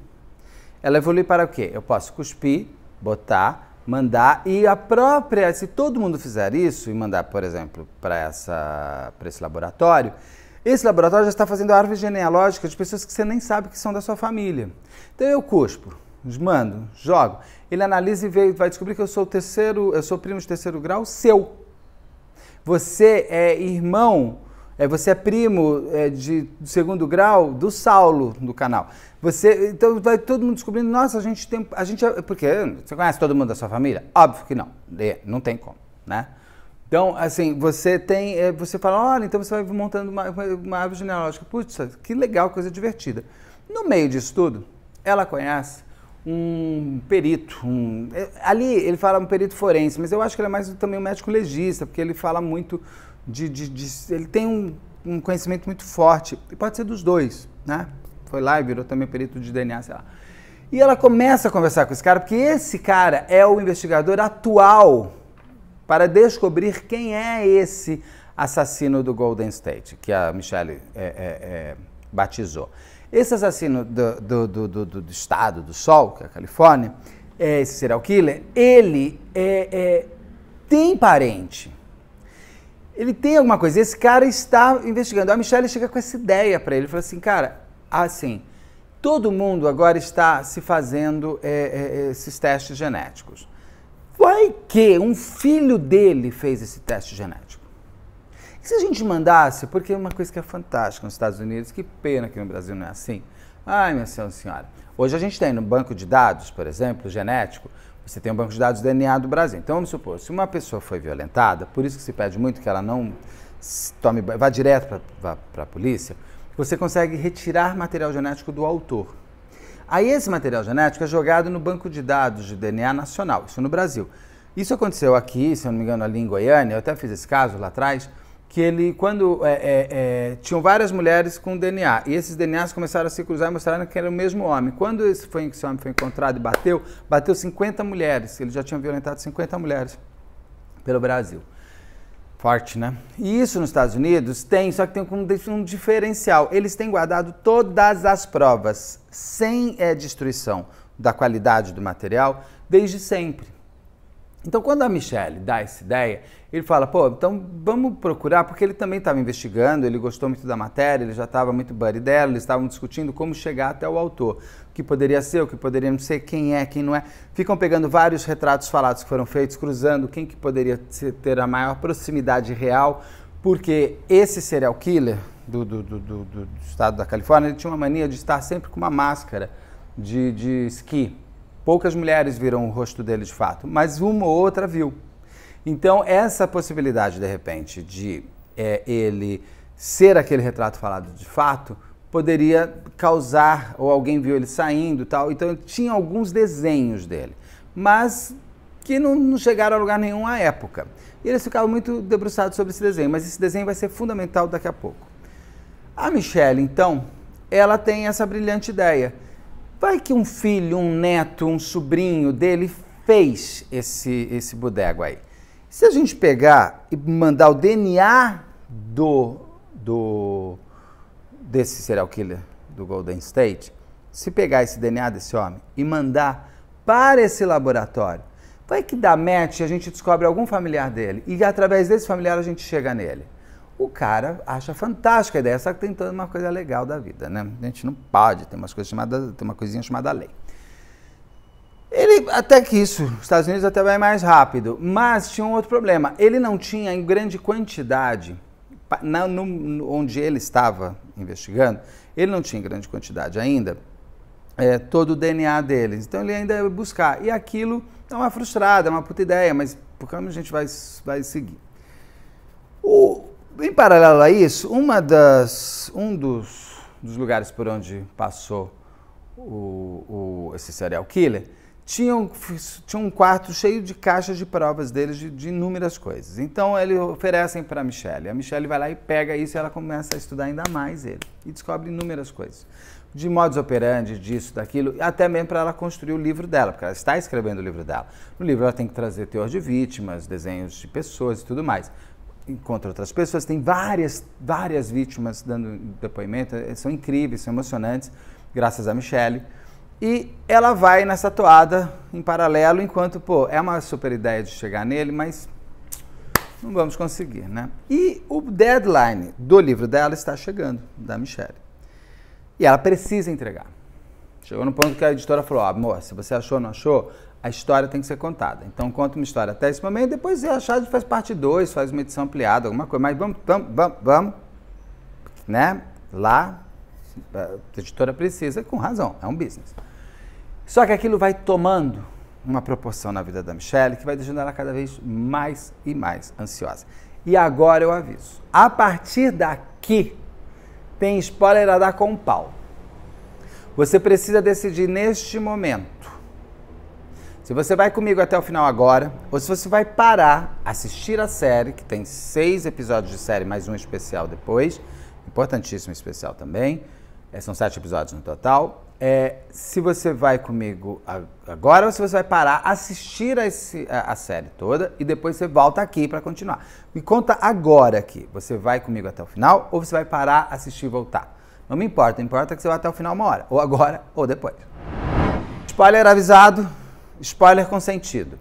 Ela evolui para o quê? Eu posso cuspir botar, mandar e a própria, se todo mundo fizer isso e mandar, por exemplo, para esse laboratório, esse laboratório já está fazendo a árvore genealógica de pessoas que você nem sabe que são da sua família. Então eu cuspo, mando, jogo. Ele analisa e vê, vai descobrir que eu sou terceiro, eu sou primo de terceiro grau seu. Você é irmão é, você é primo é, de segundo grau do Saulo do canal. Você, então vai todo mundo descobrindo, nossa, a gente tem. A gente é, porque você conhece todo mundo da sua família? Óbvio que não. É, não tem como, né? Então, assim, você tem. É, você fala, olha, então você vai montando uma, uma árvore genealógica. Putz, que legal, coisa divertida. No meio disso tudo, ela conhece um perito. Um, é, ali ele fala um perito forense, mas eu acho que ele é mais também um médico legista, porque ele fala muito de, de, de ele tem um, um, conhecimento muito forte, e pode ser dos dois, né? Foi lá e virou também perito de DNA, sei lá. E ela começa a conversar com esse cara, porque esse cara é o investigador atual para descobrir quem é esse assassino do Golden State, que a Michelle é, é, é, batizou. Esse assassino do, do, do, do, estado do Sol, que é a Califórnia, é esse serial killer, ele é, é, tem parente ele tem alguma coisa. Esse cara está investigando. A Michelle chega com essa ideia para ele. Fala assim, cara, assim, todo mundo agora está se fazendo é, é, esses testes genéticos. Vai que um filho dele fez esse teste genético. E se a gente mandasse, porque é uma coisa que é fantástica nos Estados Unidos, que pena que no Brasil não é assim. Ai, minha senhora, senhora. Hoje a gente tem no banco de dados, por exemplo, genético, você tem um banco de dados do DNA do Brasil. Então, vamos supor, se uma pessoa foi violentada, por isso que se pede muito que ela não tome, vá direto para a polícia, você consegue retirar material genético do autor. Aí esse material genético é jogado no banco de dados de DNA nacional, isso no Brasil. Isso aconteceu aqui, se eu não me engano, ali em Goiânia, eu até fiz esse caso lá atrás, que ele, quando é, é, é, tinham várias mulheres com DNA, e esses DNAs começaram a se cruzar e mostraram que era o mesmo homem. Quando esse, foi, esse homem foi encontrado e bateu, bateu 50 mulheres, ele já tinha violentado 50 mulheres pelo Brasil. Forte, né? E isso nos Estados Unidos tem, só que tem um, um diferencial. Eles têm guardado todas as provas, sem é, destruição da qualidade do material, desde sempre. Então, quando a Michelle dá essa ideia, ele fala: pô, então vamos procurar, porque ele também estava investigando, ele gostou muito da matéria, ele já estava muito buddy dela, eles estavam discutindo como chegar até o autor. O que poderia ser, o que poderia não ser, quem é, quem não é. Ficam pegando vários retratos falados que foram feitos, cruzando quem que poderia ter a maior proximidade real, porque esse serial killer do, do, do, do estado da Califórnia ele tinha uma mania de estar sempre com uma máscara de, de esqui. Poucas mulheres viram o rosto dele de fato, mas uma ou outra viu. Então, essa possibilidade, de repente, de é, ele ser aquele retrato falado de fato, poderia causar, ou alguém viu ele saindo tal. Então, tinha alguns desenhos dele, mas que não, não chegaram a lugar nenhum à época. E eles ficavam muito debruçados sobre esse desenho, mas esse desenho vai ser fundamental daqui a pouco. A Michelle, então, ela tem essa brilhante ideia Vai que um filho, um neto, um sobrinho dele fez esse, esse bodego aí. Se a gente pegar e mandar o DNA do, do desse serial killer do Golden State, se pegar esse DNA desse homem e mandar para esse laboratório, vai que dá match, a gente descobre algum familiar dele e através desse familiar a gente chega nele o cara acha fantástica a ideia, só que tem toda uma coisa legal da vida, né? A gente não pode, tem, umas coisas chamadas, tem uma coisinha chamada lei. Ele, até que isso, os Estados Unidos até vai mais rápido, mas tinha um outro problema. Ele não tinha em grande quantidade, na, no, onde ele estava investigando, ele não tinha em grande quantidade ainda é, todo o DNA deles. Então ele ainda ia buscar. E aquilo é uma frustrada, é uma puta ideia, mas por como a gente vai, vai seguir? O, em paralelo a isso, uma das, um dos, dos lugares por onde passou o, o, esse serial killer tinha um, tinha um quarto cheio de caixas de provas deles de, de inúmeras coisas. Então eles oferecem para a Michelle. A Michelle vai lá e pega isso e ela começa a estudar ainda mais ele e descobre inúmeras coisas. De modus operandi, disso, daquilo, até mesmo para ela construir o livro dela, porque ela está escrevendo o livro dela. No livro ela tem que trazer teor de vítimas, desenhos de pessoas e tudo mais encontra outras pessoas. Tem várias, várias vítimas dando depoimento, eh, são incríveis, são emocionantes, graças a Michelle. E ela vai nessa toada em paralelo, enquanto, pô, é uma super ideia de chegar nele, mas não vamos conseguir, né? E o deadline do livro dela está chegando, da Michelle. E ela precisa entregar. Chegou no ponto que a editora falou: ah, amor, se você achou ou não achou, a história tem que ser contada. Então conta uma história até esse momento, depois é achar, a faz parte 2, faz uma edição ampliada, alguma coisa, mas vamos, vamos, vamos, vamos, né? Lá, a editora precisa, com razão, é um business. Só que aquilo vai tomando uma proporção na vida da Michelle que vai deixando ela cada vez mais e mais ansiosa. E agora eu aviso. A partir daqui tem spoiler a dar com o pau. Você precisa decidir neste momento se você vai comigo até o final agora, ou se você vai parar, assistir a série, que tem seis episódios de série, mais um especial depois, importantíssimo especial também, é, são sete episódios no total. É, se você vai comigo agora, ou se você vai parar, assistir a, esse, a, a série toda e depois você volta aqui para continuar. Me conta agora aqui, você vai comigo até o final ou você vai parar, assistir e voltar? Não me importa, importa é que você vá até o final uma hora, ou agora ou depois. Spoiler avisado, Spoiler consentido.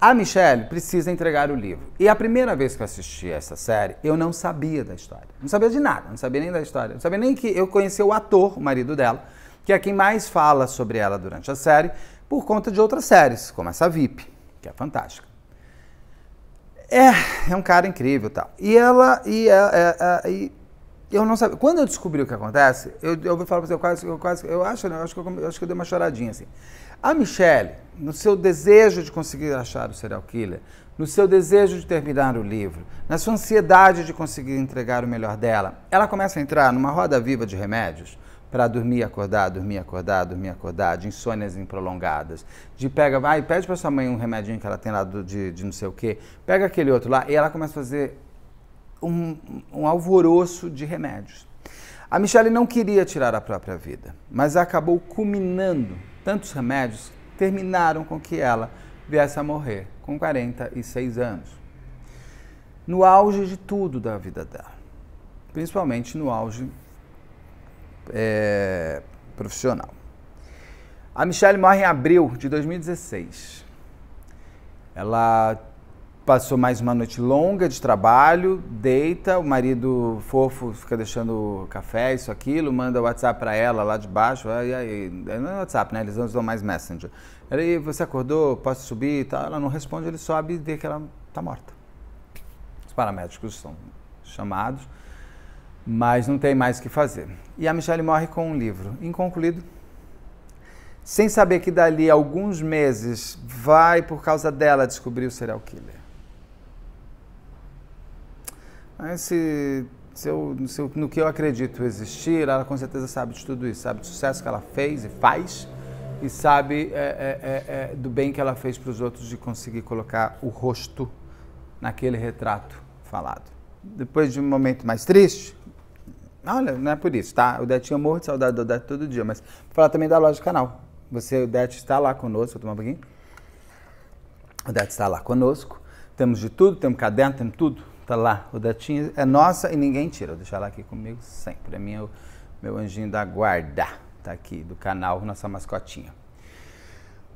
A Michelle precisa entregar o livro. E a primeira vez que eu assisti essa série, eu não sabia da história. Não sabia de nada, não sabia nem da história. Não sabia nem que eu conhecia o ator, o marido dela, que é quem mais fala sobre ela durante a série, por conta de outras séries, como essa VIP, que é fantástica. É, é um cara incrível tal. E ela, e, é, é, é, e eu não sabia. Quando eu descobri o que acontece, eu, eu vou falar para você, eu quase, eu quase, eu acho, né, eu acho que eu, eu acho que eu dei uma choradinha assim. A Michelle, no seu desejo de conseguir achar o serial killer, no seu desejo de terminar o livro, na sua ansiedade de conseguir entregar o melhor dela, ela começa a entrar numa roda viva de remédios para dormir, acordar, dormir, acordar, dormir, acordar, de insônias prolongadas, de pega, vai, pede para sua mãe um remedinho que ela tem lá de, de não sei o quê, pega aquele outro lá, e ela começa a fazer um, um alvoroço de remédios. A Michelle não queria tirar a própria vida, mas acabou culminando tantos remédios terminaram com que ela viesse a morrer com 46 anos. No auge de tudo da vida dela, principalmente no auge é, profissional. A Michelle morre em abril de 2016. Ela Passou mais uma noite longa de trabalho, deita, o marido fofo fica deixando café, isso, aquilo, manda WhatsApp para ela lá de baixo, aí, aí, não é WhatsApp, né? Eles usam mais Messenger. Aí, você acordou, posso subir e tal? Ela não responde, ele sobe e vê que ela está morta. Os paramédicos são chamados, mas não tem mais o que fazer. E a Michelle morre com um livro inconcluído, sem saber que dali a alguns meses vai, por causa dela, descobrir o serial killer. Mas se, eu, se eu, no que eu acredito existir, ela com certeza sabe de tudo isso, sabe do sucesso que ela fez e faz, e sabe é, é, é, é do bem que ela fez para os outros de conseguir colocar o rosto naquele retrato falado. Depois de um momento mais triste, olha, não é por isso, tá? O Det morre de saudade do Det todo dia, mas falar também da loja do canal. Você, o Det está lá conosco, vou tomar um pouquinho. O Det está lá conosco. Temos de tudo, temos caderno, temos tudo. Tá lá, o datinho é nossa e ninguém tira. Vou deixar ela aqui comigo sempre. É minha, meu anjinho da guarda. Tá aqui do canal, nossa mascotinha.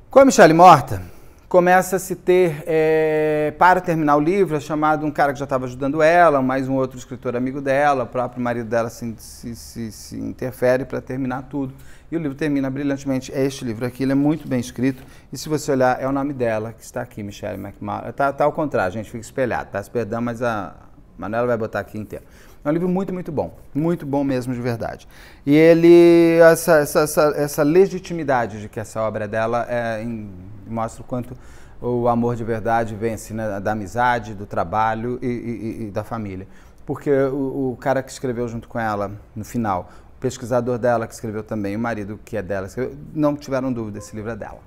Com a é, Michelle morta, começa-se a ter, é, para terminar o livro, é chamado um cara que já estava ajudando ela, mais um outro escritor amigo dela, o próprio marido dela se, se, se, se interfere para terminar tudo. E o livro termina brilhantemente. É este livro aqui, ele é muito bem escrito. E se você olhar, é o nome dela que está aqui, Michelle McMahon. Está tá ao contrário, gente, fica espelhado, tá? perdão, mas a Manuela vai botar aqui inteiro. É um livro muito, muito bom. Muito bom mesmo, de verdade. E ele, essa, essa, essa, essa legitimidade de que essa obra é dela é em, mostra o quanto o amor de verdade vence né, da amizade, do trabalho e, e, e da família. Porque o, o, cara que escreveu junto com ela no final, pesquisador dela que escreveu também, o marido que é dela, escreveu, não tiveram dúvida, esse livro é dela.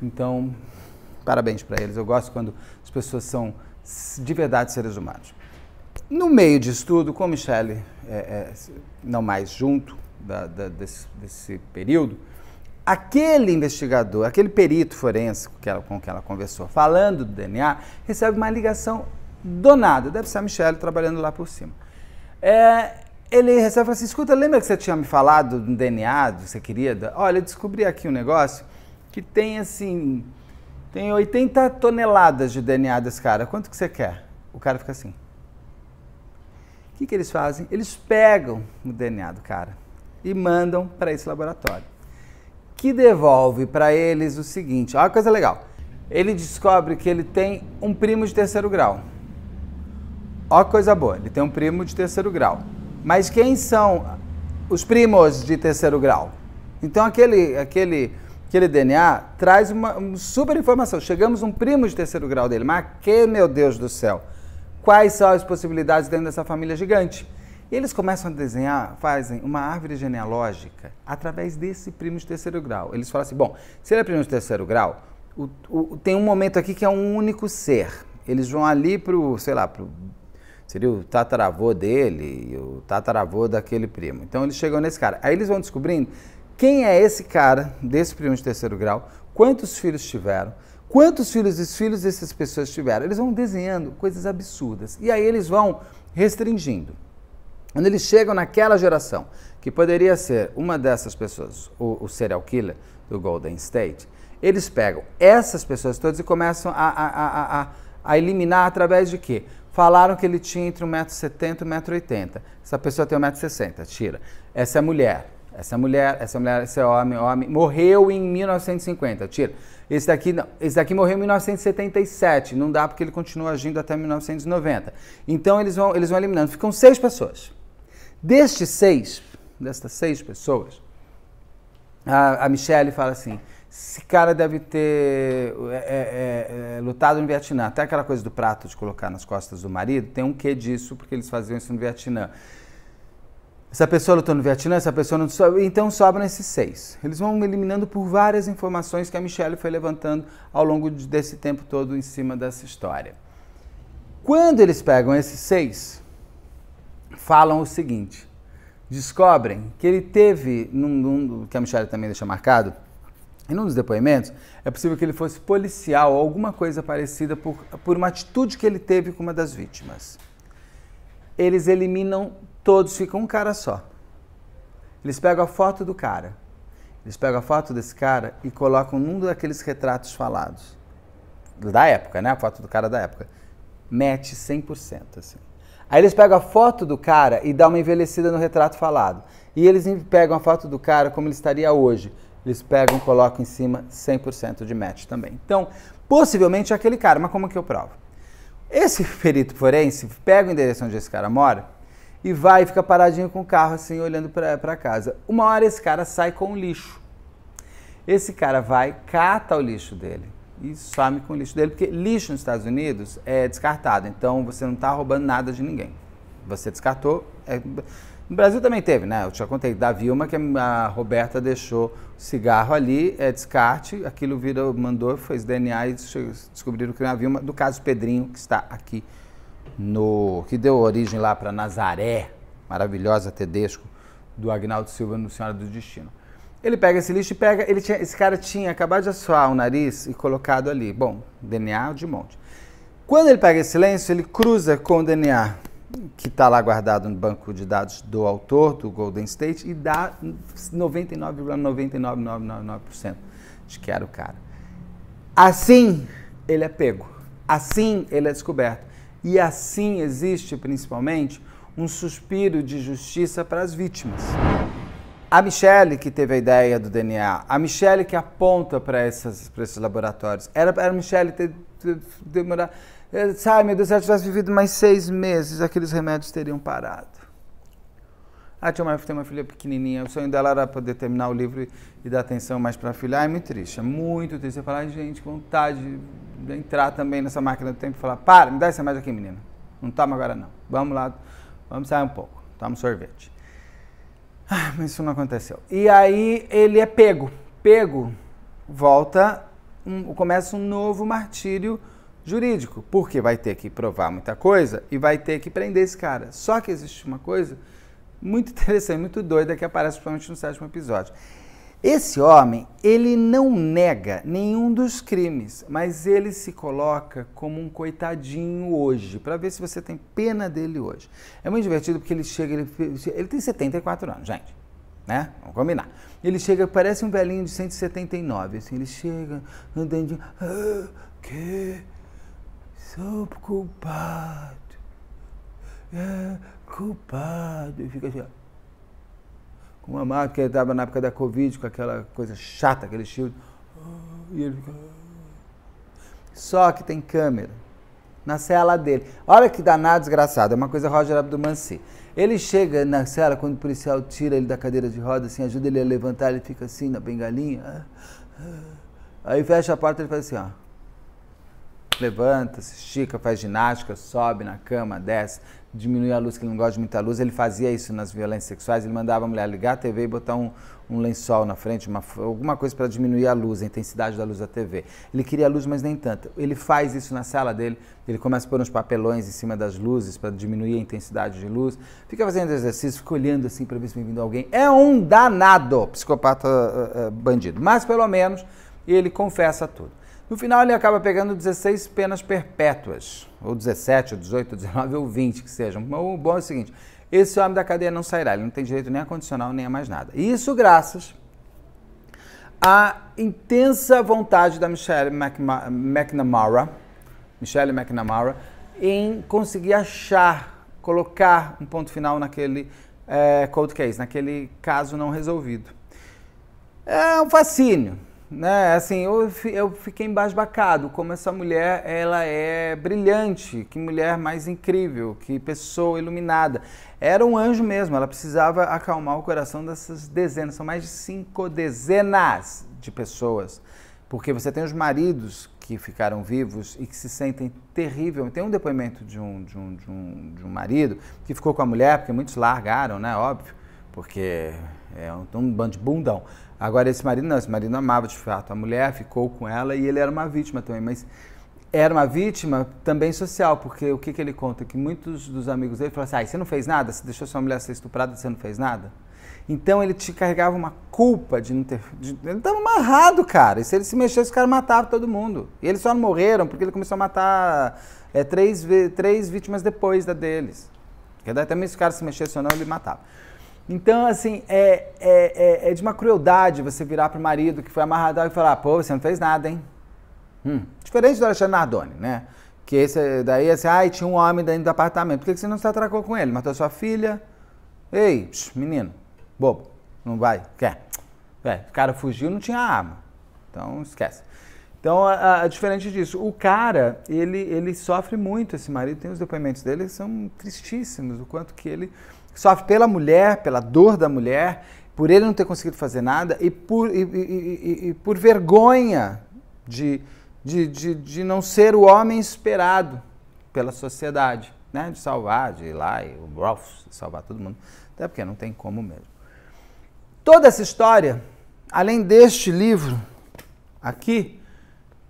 Então, parabéns para eles. Eu gosto quando as pessoas são de verdade seres humanos. No meio de estudo com Michelle, é, é, não mais junto da, da, desse, desse, período, aquele investigador, aquele perito forense que ela, com que ela conversou, falando do DNA, recebe uma ligação do nada. Deve ser a Michelle trabalhando lá por cima. É, ele recebe e fala assim: escuta, lembra que você tinha me falado do DNA, do que você queria? Olha, eu descobri aqui um negócio que tem assim. Tem 80 toneladas de DNA desse cara. Quanto que você quer? O cara fica assim. O que, que eles fazem? Eles pegam o DNA do cara e mandam para esse laboratório. Que devolve para eles o seguinte: olha que coisa legal. Ele descobre que ele tem um primo de terceiro grau. Ó, coisa boa, ele tem um primo de terceiro grau. Mas quem são os primos de terceiro grau? Então aquele, aquele, aquele DNA traz uma, uma super informação. Chegamos um primo de terceiro grau dele. Mas que, meu Deus do céu! Quais são as possibilidades dentro dessa família gigante? Eles começam a desenhar, fazem uma árvore genealógica através desse primo de terceiro grau. Eles falam assim: bom, se ele é primo de terceiro grau, o, o, tem um momento aqui que é um único ser. Eles vão ali para o, sei lá, para o Seria o tataravô dele e o tataravô daquele primo. Então eles chegam nesse cara. Aí eles vão descobrindo quem é esse cara, desse primo de terceiro grau, quantos filhos tiveram, quantos filhos e filhos dessas pessoas tiveram. Eles vão desenhando coisas absurdas. E aí eles vão restringindo. Quando eles chegam naquela geração, que poderia ser uma dessas pessoas, o, o serial killer do Golden State, eles pegam essas pessoas todas e começam a, a, a, a eliminar através de quê? Falaram que ele tinha entre 1,70m e 1,80m. Essa pessoa tem 1,60m, tira. Essa é mulher, essa é mulher, essa é mulher, esse é homem, homem. Morreu em 1950, tira. Esse daqui, não. esse daqui morreu em 1977, não dá porque ele continua agindo até 1990. Então eles vão, eles vão eliminando. Ficam seis pessoas. Destes seis, destas seis pessoas, a, a Michelle fala assim: esse cara deve ter é, é, é, é, lutado no Vietnã. Até aquela coisa do prato de colocar nas costas do marido, tem um quê disso, porque eles faziam isso no Vietnã. Essa pessoa lutou no Vietnã, essa pessoa não sobe, então sobram esses seis. Eles vão eliminando por várias informações que a Michelle foi levantando ao longo desse tempo todo em cima dessa história. Quando eles pegam esses seis, falam o seguinte: descobrem que ele teve, num, num, que a Michelle também deixa marcado, em um dos depoimentos, é possível que ele fosse policial ou alguma coisa parecida por, por uma atitude que ele teve com uma das vítimas. Eles eliminam todos, ficam um cara só. Eles pegam a foto do cara. Eles pegam a foto desse cara e colocam num daqueles retratos falados. Da época, né? A foto do cara da época. Mete 100%, assim. Aí eles pegam a foto do cara e dá uma envelhecida no retrato falado. E eles pegam a foto do cara como ele estaria hoje eles pegam, colocam em cima 100% de match também. Então, possivelmente é aquele cara, mas como é que eu provo? Esse perito forense pega o endereço onde esse cara mora e vai fica paradinho com o carro assim, olhando para casa. Uma hora esse cara sai com o lixo. Esse cara vai, cata o lixo dele e some com o lixo dele, porque lixo nos Estados Unidos é descartado, então você não está roubando nada de ninguém. Você descartou, é... No Brasil também teve, né? Eu te contei da Vilma que a Roberta deixou o cigarro ali, é descarte, aquilo vira, mandou, fez DNA e descobriram que era a Vilma, do caso Pedrinho, que está aqui no. que deu origem lá para Nazaré, maravilhosa Tedesco, do Agnaldo Silva no Senhora do Destino. Ele pega esse lixo e pega. Ele tinha, esse cara tinha acabado de assoar o nariz e colocado ali. Bom, DNA de monte. Quando ele pega esse lenço, ele cruza com o DNA que está lá guardado no banco de dados do autor, do Golden State, e dá 99,99999% de que era o cara. Assim ele é pego, assim ele é descoberto. E assim existe, principalmente, um suspiro de justiça para as vítimas. A Michelle que teve a ideia do DNA, a Michelle que aponta para esses laboratórios, era para a Michelle ter, ter, ter demorado. É, sai Ai, meu Deus, se ela tivesse vivido mais seis meses, aqueles remédios teriam parado. Ah, tinha uma, tem uma filha pequenininha, o sonho dela era poder terminar o livro e, e dar atenção mais para a filha. Ai, é muito triste, é muito triste. Você fala, ai, gente, vontade de entrar também nessa máquina do tempo e falar, para, me dá essa mais aqui, menina. Não toma agora, não. Vamos lá, vamos sair um pouco. Toma um sorvete. Ah, mas isso não aconteceu. E aí ele é pego. Pego, volta, um, começa um novo martírio jurídico, porque vai ter que provar muita coisa e vai ter que prender esse cara. Só que existe uma coisa muito interessante, muito doida, que aparece principalmente no sétimo episódio. Esse homem, ele não nega nenhum dos crimes, mas ele se coloca como um coitadinho hoje, para ver se você tem pena dele hoje. É muito divertido porque ele chega, ele, ele tem 74 anos, gente né? Vamos combinar. Ele chega, parece um velhinho de 179, assim, ele chega andando de... Ah, que sou culpado, é culpado. E fica assim, ó. com uma máscara, que ele estava na época da Covid, com aquela coisa chata, aquele shield. E ele fica... Só que tem câmera na cela dele. Olha que danado desgraçado, é uma coisa Roger Abdomancy. Ele chega na cela, quando o policial tira ele da cadeira de roda, assim, ajuda ele a levantar, ele fica assim, na bengalinha. Aí fecha a porta e ele faz assim, ó levanta, se estica, faz ginástica, sobe na cama, desce, diminui a luz, que ele não gosta de muita luz. Ele fazia isso nas violências sexuais, ele mandava a mulher ligar a TV e botar um, um lençol na frente, uma, alguma coisa para diminuir a luz, a intensidade da luz da TV. Ele queria luz, mas nem tanto. Ele faz isso na sala dele, ele começa a pôr uns papelões em cima das luzes para diminuir a intensidade de luz, fica fazendo exercício, fica olhando assim para ver se vem vindo alguém. É um danado, psicopata uh, uh, bandido. Mas pelo menos ele confessa tudo. No final, ele acaba pegando 16 penas perpétuas, ou 17, ou 18, ou 19, ou 20 que sejam. O bom é o seguinte: esse homem da cadeia não sairá, ele não tem direito nem a condicional, nem a mais nada. E isso graças à intensa vontade da Michelle McNamara, Michelle McNamara em conseguir achar, colocar um ponto final naquele é, cold case, naquele caso não resolvido. É um fascínio né? Assim, eu, eu fiquei embasbacado como essa mulher, ela é brilhante, que mulher mais incrível, que pessoa iluminada. Era um anjo mesmo, ela precisava acalmar o coração dessas dezenas, são mais de cinco dezenas de pessoas. Porque você tem os maridos que ficaram vivos e que se sentem terrível. Tem um depoimento de um, de um, de um, de um marido que ficou com a mulher, porque muitos largaram, né? Óbvio, porque é um, um bando de bundão. Agora, esse marido não, esse marido amava de fato a mulher, ficou com ela e ele era uma vítima também, mas era uma vítima também social, porque o que, que ele conta? Que muitos dos amigos dele falavam assim: ah, você não fez nada? Você deixou sua mulher ser estuprada você não fez nada? Então ele te carregava uma culpa de não ter. De, ele estava amarrado, cara. E se ele se mexesse, os caras matavam todo mundo. E eles só não morreram porque ele começou a matar é, três, três vítimas depois da deles. Porque até mesmo se os caras se mexessem ou não, ele matava. Então, assim, é, é, é, é, de uma crueldade você virar pro marido que foi amarrado e falar, pô, você não fez nada, hein? Hum. Diferente do Alexandre Nardoni, né? Que esse, daí, assim, ai, ah, tinha um homem dentro do apartamento. Por que você não se atracou com ele? Matou sua filha? Ei, menino, bobo, não vai, quer. o cara fugiu, não tinha arma. Então, esquece. Então, a, a, diferente disso, o cara, ele, ele sofre muito, esse marido, tem os depoimentos dele, são tristíssimos, o quanto que ele Sofre pela mulher, pela dor da mulher, por ele não ter conseguido fazer nada e por, e, e, e, por vergonha de, de, de, de, não ser o homem esperado pela sociedade, né? De salvar, de ir lá e o Ralph salvar todo mundo. Até porque não tem como mesmo. Toda essa história, além deste livro aqui,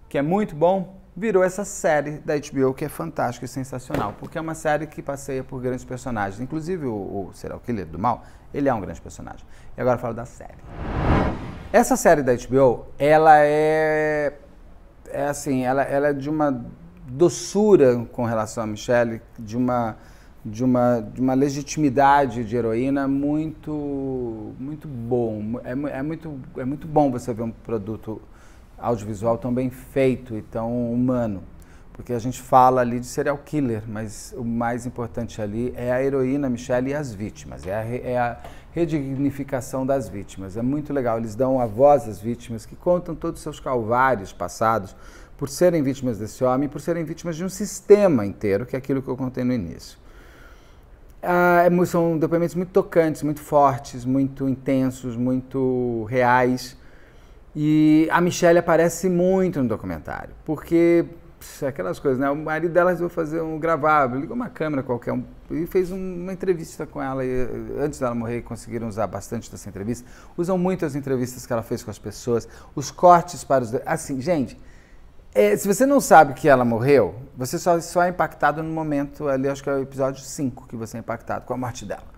que é muito bom, virou essa série da HBO que é fantástica e sensacional, porque é uma série que passeia por grandes personagens. Inclusive o, o serial killer do mal, ele é um grande personagem. E agora eu falo da série. Essa série da HBO, ela é, é assim, ela, ela é de uma doçura com relação a Michelle, de uma de uma, de uma legitimidade de heroína muito muito bom. É, é, muito, é muito bom você ver um produto audiovisual tão bem feito e tão humano. Porque a gente fala ali de serial killer, mas o mais importante ali é a heroína Michelle e as vítimas, é a, é a redignificação das vítimas. É muito legal, eles dão a voz às vítimas que contam todos os seus calvários passados por serem vítimas desse homem, por serem vítimas de um sistema inteiro, que é aquilo que eu contei no início. Ah, é são depoimentos muito tocantes, muito fortes, muito intensos, muito reais. E a Michelle aparece muito no documentário, porque aquelas coisas, né? O marido dela resolveu fazer um gravável, ligou uma câmera qualquer um, e fez um, uma entrevista com ela. E, antes dela morrer, conseguiram usar bastante dessa entrevista. Usam muito as entrevistas que ela fez com as pessoas, os cortes para os. Assim, gente, é, se você não sabe que ela morreu, você só, só é impactado no momento ali, acho que é o episódio 5 que você é impactado com a morte dela.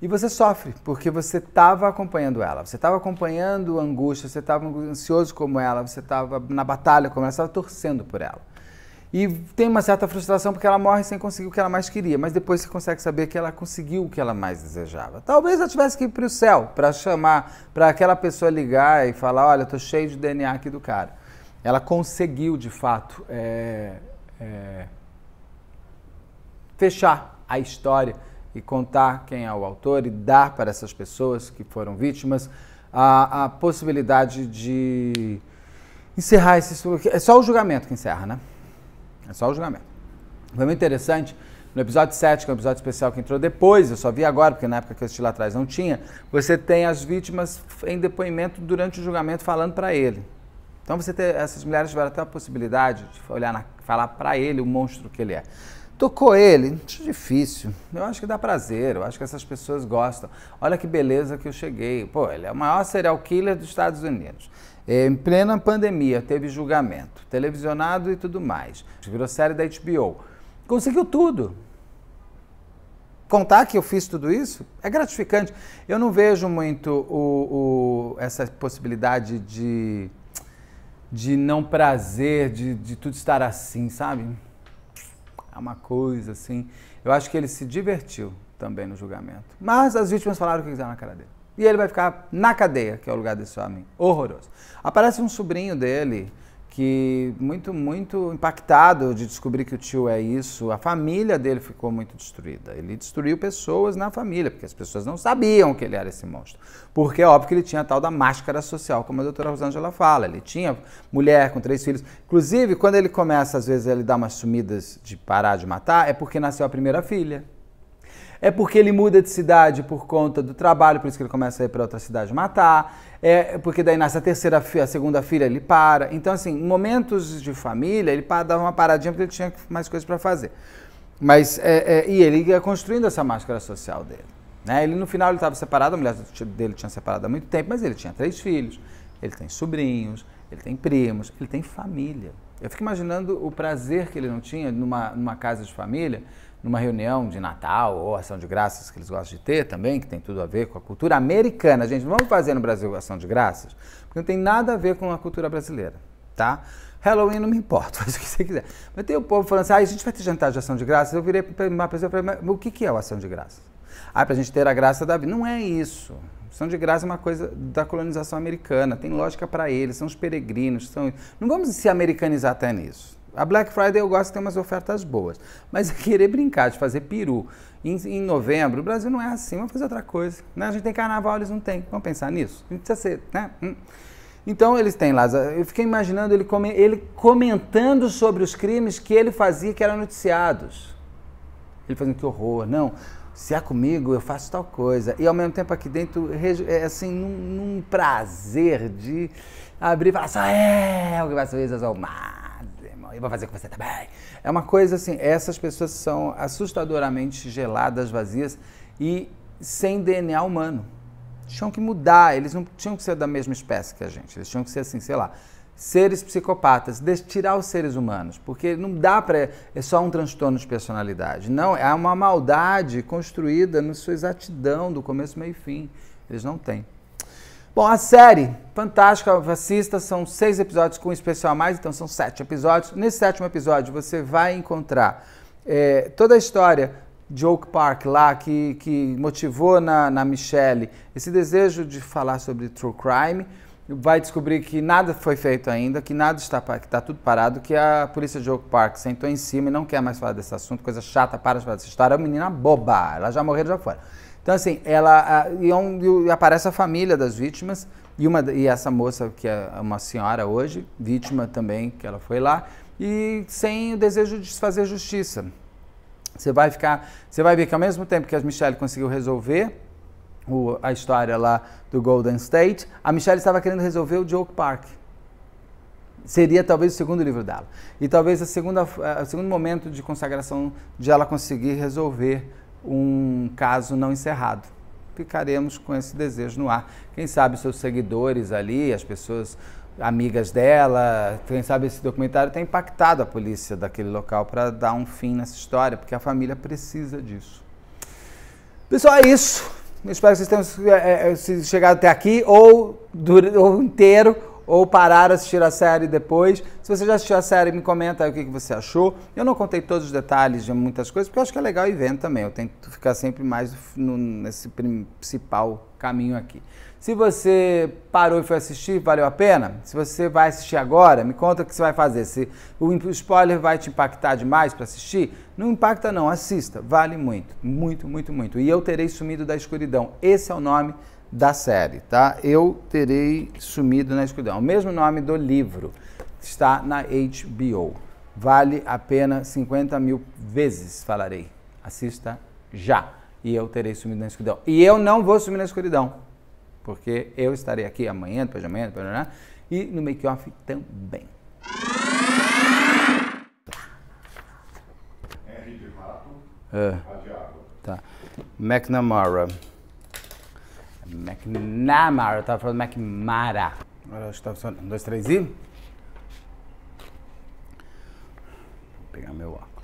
E você sofre, porque você estava acompanhando ela, você estava acompanhando a angústia, você estava ansioso como ela, você estava na batalha como ela, você estava torcendo por ela. E tem uma certa frustração porque ela morre sem conseguir o que ela mais queria, mas depois você consegue saber que ela conseguiu o que ela mais desejava. Talvez ela tivesse que ir para o céu para chamar, para aquela pessoa ligar e falar: olha, estou cheio de DNA aqui do cara. Ela conseguiu de fato é, é, fechar a história e contar quem é o autor e dar para essas pessoas que foram vítimas a, a possibilidade de encerrar esse. É só o julgamento que encerra, né? É só o julgamento. Foi muito interessante. No episódio 7, que é um episódio especial que entrou depois, eu só vi agora, porque na época que eu assisti lá atrás não tinha, você tem as vítimas em depoimento durante o julgamento falando para ele. Então você ter, essas mulheres tiveram até a possibilidade de olhar na, falar para ele o monstro que ele é. Tocou ele? difícil. Eu acho que dá prazer, eu acho que essas pessoas gostam. Olha que beleza que eu cheguei. Pô, ele é o maior serial killer dos Estados Unidos. Em plena pandemia, teve julgamento, televisionado e tudo mais. Virou série da HBO. Conseguiu tudo. Contar que eu fiz tudo isso é gratificante. Eu não vejo muito o, o, essa possibilidade de, de não prazer, de, de tudo estar assim, sabe? É uma coisa assim. Eu acho que ele se divertiu também no julgamento. Mas as vítimas falaram o que quiseram na cara dele. E ele vai ficar na cadeia, que é o lugar desse homem horroroso. Aparece um sobrinho dele, que muito, muito impactado de descobrir que o tio é isso. A família dele ficou muito destruída. Ele destruiu pessoas na família, porque as pessoas não sabiam que ele era esse monstro. Porque é óbvio que ele tinha a tal da máscara social, como a doutora Rosângela fala. Ele tinha mulher com três filhos. Inclusive, quando ele começa, às vezes, ele dá umas sumidas de parar de matar, é porque nasceu a primeira filha. É porque ele muda de cidade por conta do trabalho, por isso que ele começa a ir para outra cidade matar. É, porque daí nasce a terceira filha, a segunda filha, ele para. Então, assim, momentos de família, ele dava uma paradinha porque ele tinha mais coisas para fazer. Mas, é, é, e ele ia construindo essa máscara social dele. Né? Ele, no final, ele estava separado, a mulher dele tinha separado há muito tempo, mas ele tinha três filhos, ele tem sobrinhos, ele tem primos, ele tem família. Eu fico imaginando o prazer que ele não tinha numa, numa casa de família, numa reunião de Natal ou ação de graças que eles gostam de ter também, que tem tudo a ver com a cultura americana. Gente, vamos fazer no Brasil ação de graças? Porque não tem nada a ver com a cultura brasileira, tá? Halloween não me importa, faz o que você quiser. Mas tem o povo falando assim, ah, a gente vai ter jantar de ação de graças. Eu virei para uma pessoa e falei, mas o que, que é a ação de graças? Ah, para a gente ter a graça da vida. Não é isso. ação de graça é uma coisa da colonização americana, tem lógica para eles, são os peregrinos, são... não vamos se americanizar até nisso. A Black Friday eu gosto de ter umas ofertas boas, mas é querer brincar de fazer peru em, em, novembro, o Brasil não é assim, vamos fazer outra coisa. Né? A gente tem carnaval, eles não têm. Vamos pensar nisso? Não precisa ser, né? Hum. Então eles têm lá. Eu fiquei imaginando ele, come, ele comentando sobre os crimes que ele fazia que eram noticiados. Ele fazendo que horror, não. Se é comigo, eu faço tal coisa. E ao mesmo tempo aqui dentro, é assim, num, num prazer de abrir e falar assim, é, o que vai ser ao mar vou fazer com você também. É uma coisa assim, essas pessoas são assustadoramente geladas, vazias e sem DNA humano. Tinham que mudar, eles não tinham que ser da mesma espécie que a gente, eles tinham que ser assim, sei lá, seres psicopatas, tirar os seres humanos, porque não dá para é só um transtorno de personalidade. Não, é uma maldade construída na sua exatidão do começo, meio e fim. Eles não têm. Bom, a série fantástica, assista, são seis episódios com um especial a mais, então são sete episódios. Nesse sétimo episódio você vai encontrar é, toda a história de Oak Park lá, que, que motivou na, na Michelle esse desejo de falar sobre true crime, vai descobrir que nada foi feito ainda, que nada está que está tudo parado, que a polícia de Oak Park sentou em cima e não quer mais falar desse assunto, coisa chata, para de falar dessa história, é uma menina boba, ela já morreu já fora. Então, assim, ela. A, e, onde é aparece a família das vítimas, e, uma, e essa moça, que é uma senhora hoje, vítima também, que ela foi lá, e sem o desejo de fazer justiça. Você vai ficar. Você vai ver que ao mesmo tempo que a Michelle conseguiu resolver o, a história lá do Golden State, a Michelle estava querendo resolver o Joke Park seria talvez o segundo livro dela. E talvez a segunda, a, o segundo momento de consagração de ela conseguir resolver um caso não encerrado. Ficaremos com esse desejo no ar. Quem sabe seus seguidores ali, as pessoas amigas dela, quem sabe esse documentário tenha impactado a polícia daquele local para dar um fim nessa história, porque a família precisa disso. Pessoal, é isso. Espero que vocês tenham é, é, chegado até aqui ou, ou inteiro ou parar, assistir a série depois. Se você já assistiu a série, me comenta o que você achou. Eu não contei todos os detalhes de muitas coisas, porque eu acho que é legal ir vendo também. Eu tento ficar sempre mais no, nesse principal caminho aqui. Se você parou e foi assistir, valeu a pena? Se você vai assistir agora, me conta o que você vai fazer. Se o spoiler vai te impactar demais para assistir, não impacta não, assista. Vale muito, muito, muito, muito. E eu terei sumido da escuridão. Esse é o nome da série, tá? Eu terei sumido na escuridão. O mesmo nome do livro está na HBO. Vale a pena 50 mil vezes, falarei. Assista já. E eu terei sumido na escuridão. E eu não vou sumir na escuridão, porque eu estarei aqui amanhã, depois de amanhã, depois de amanhã, e no make-off também. mato, é, é. uh, tá. McNamara. McNamara, eu tava falando McMara. Agora acho que tá funcionando. Um, dois, três e. Vou pegar meu óculos.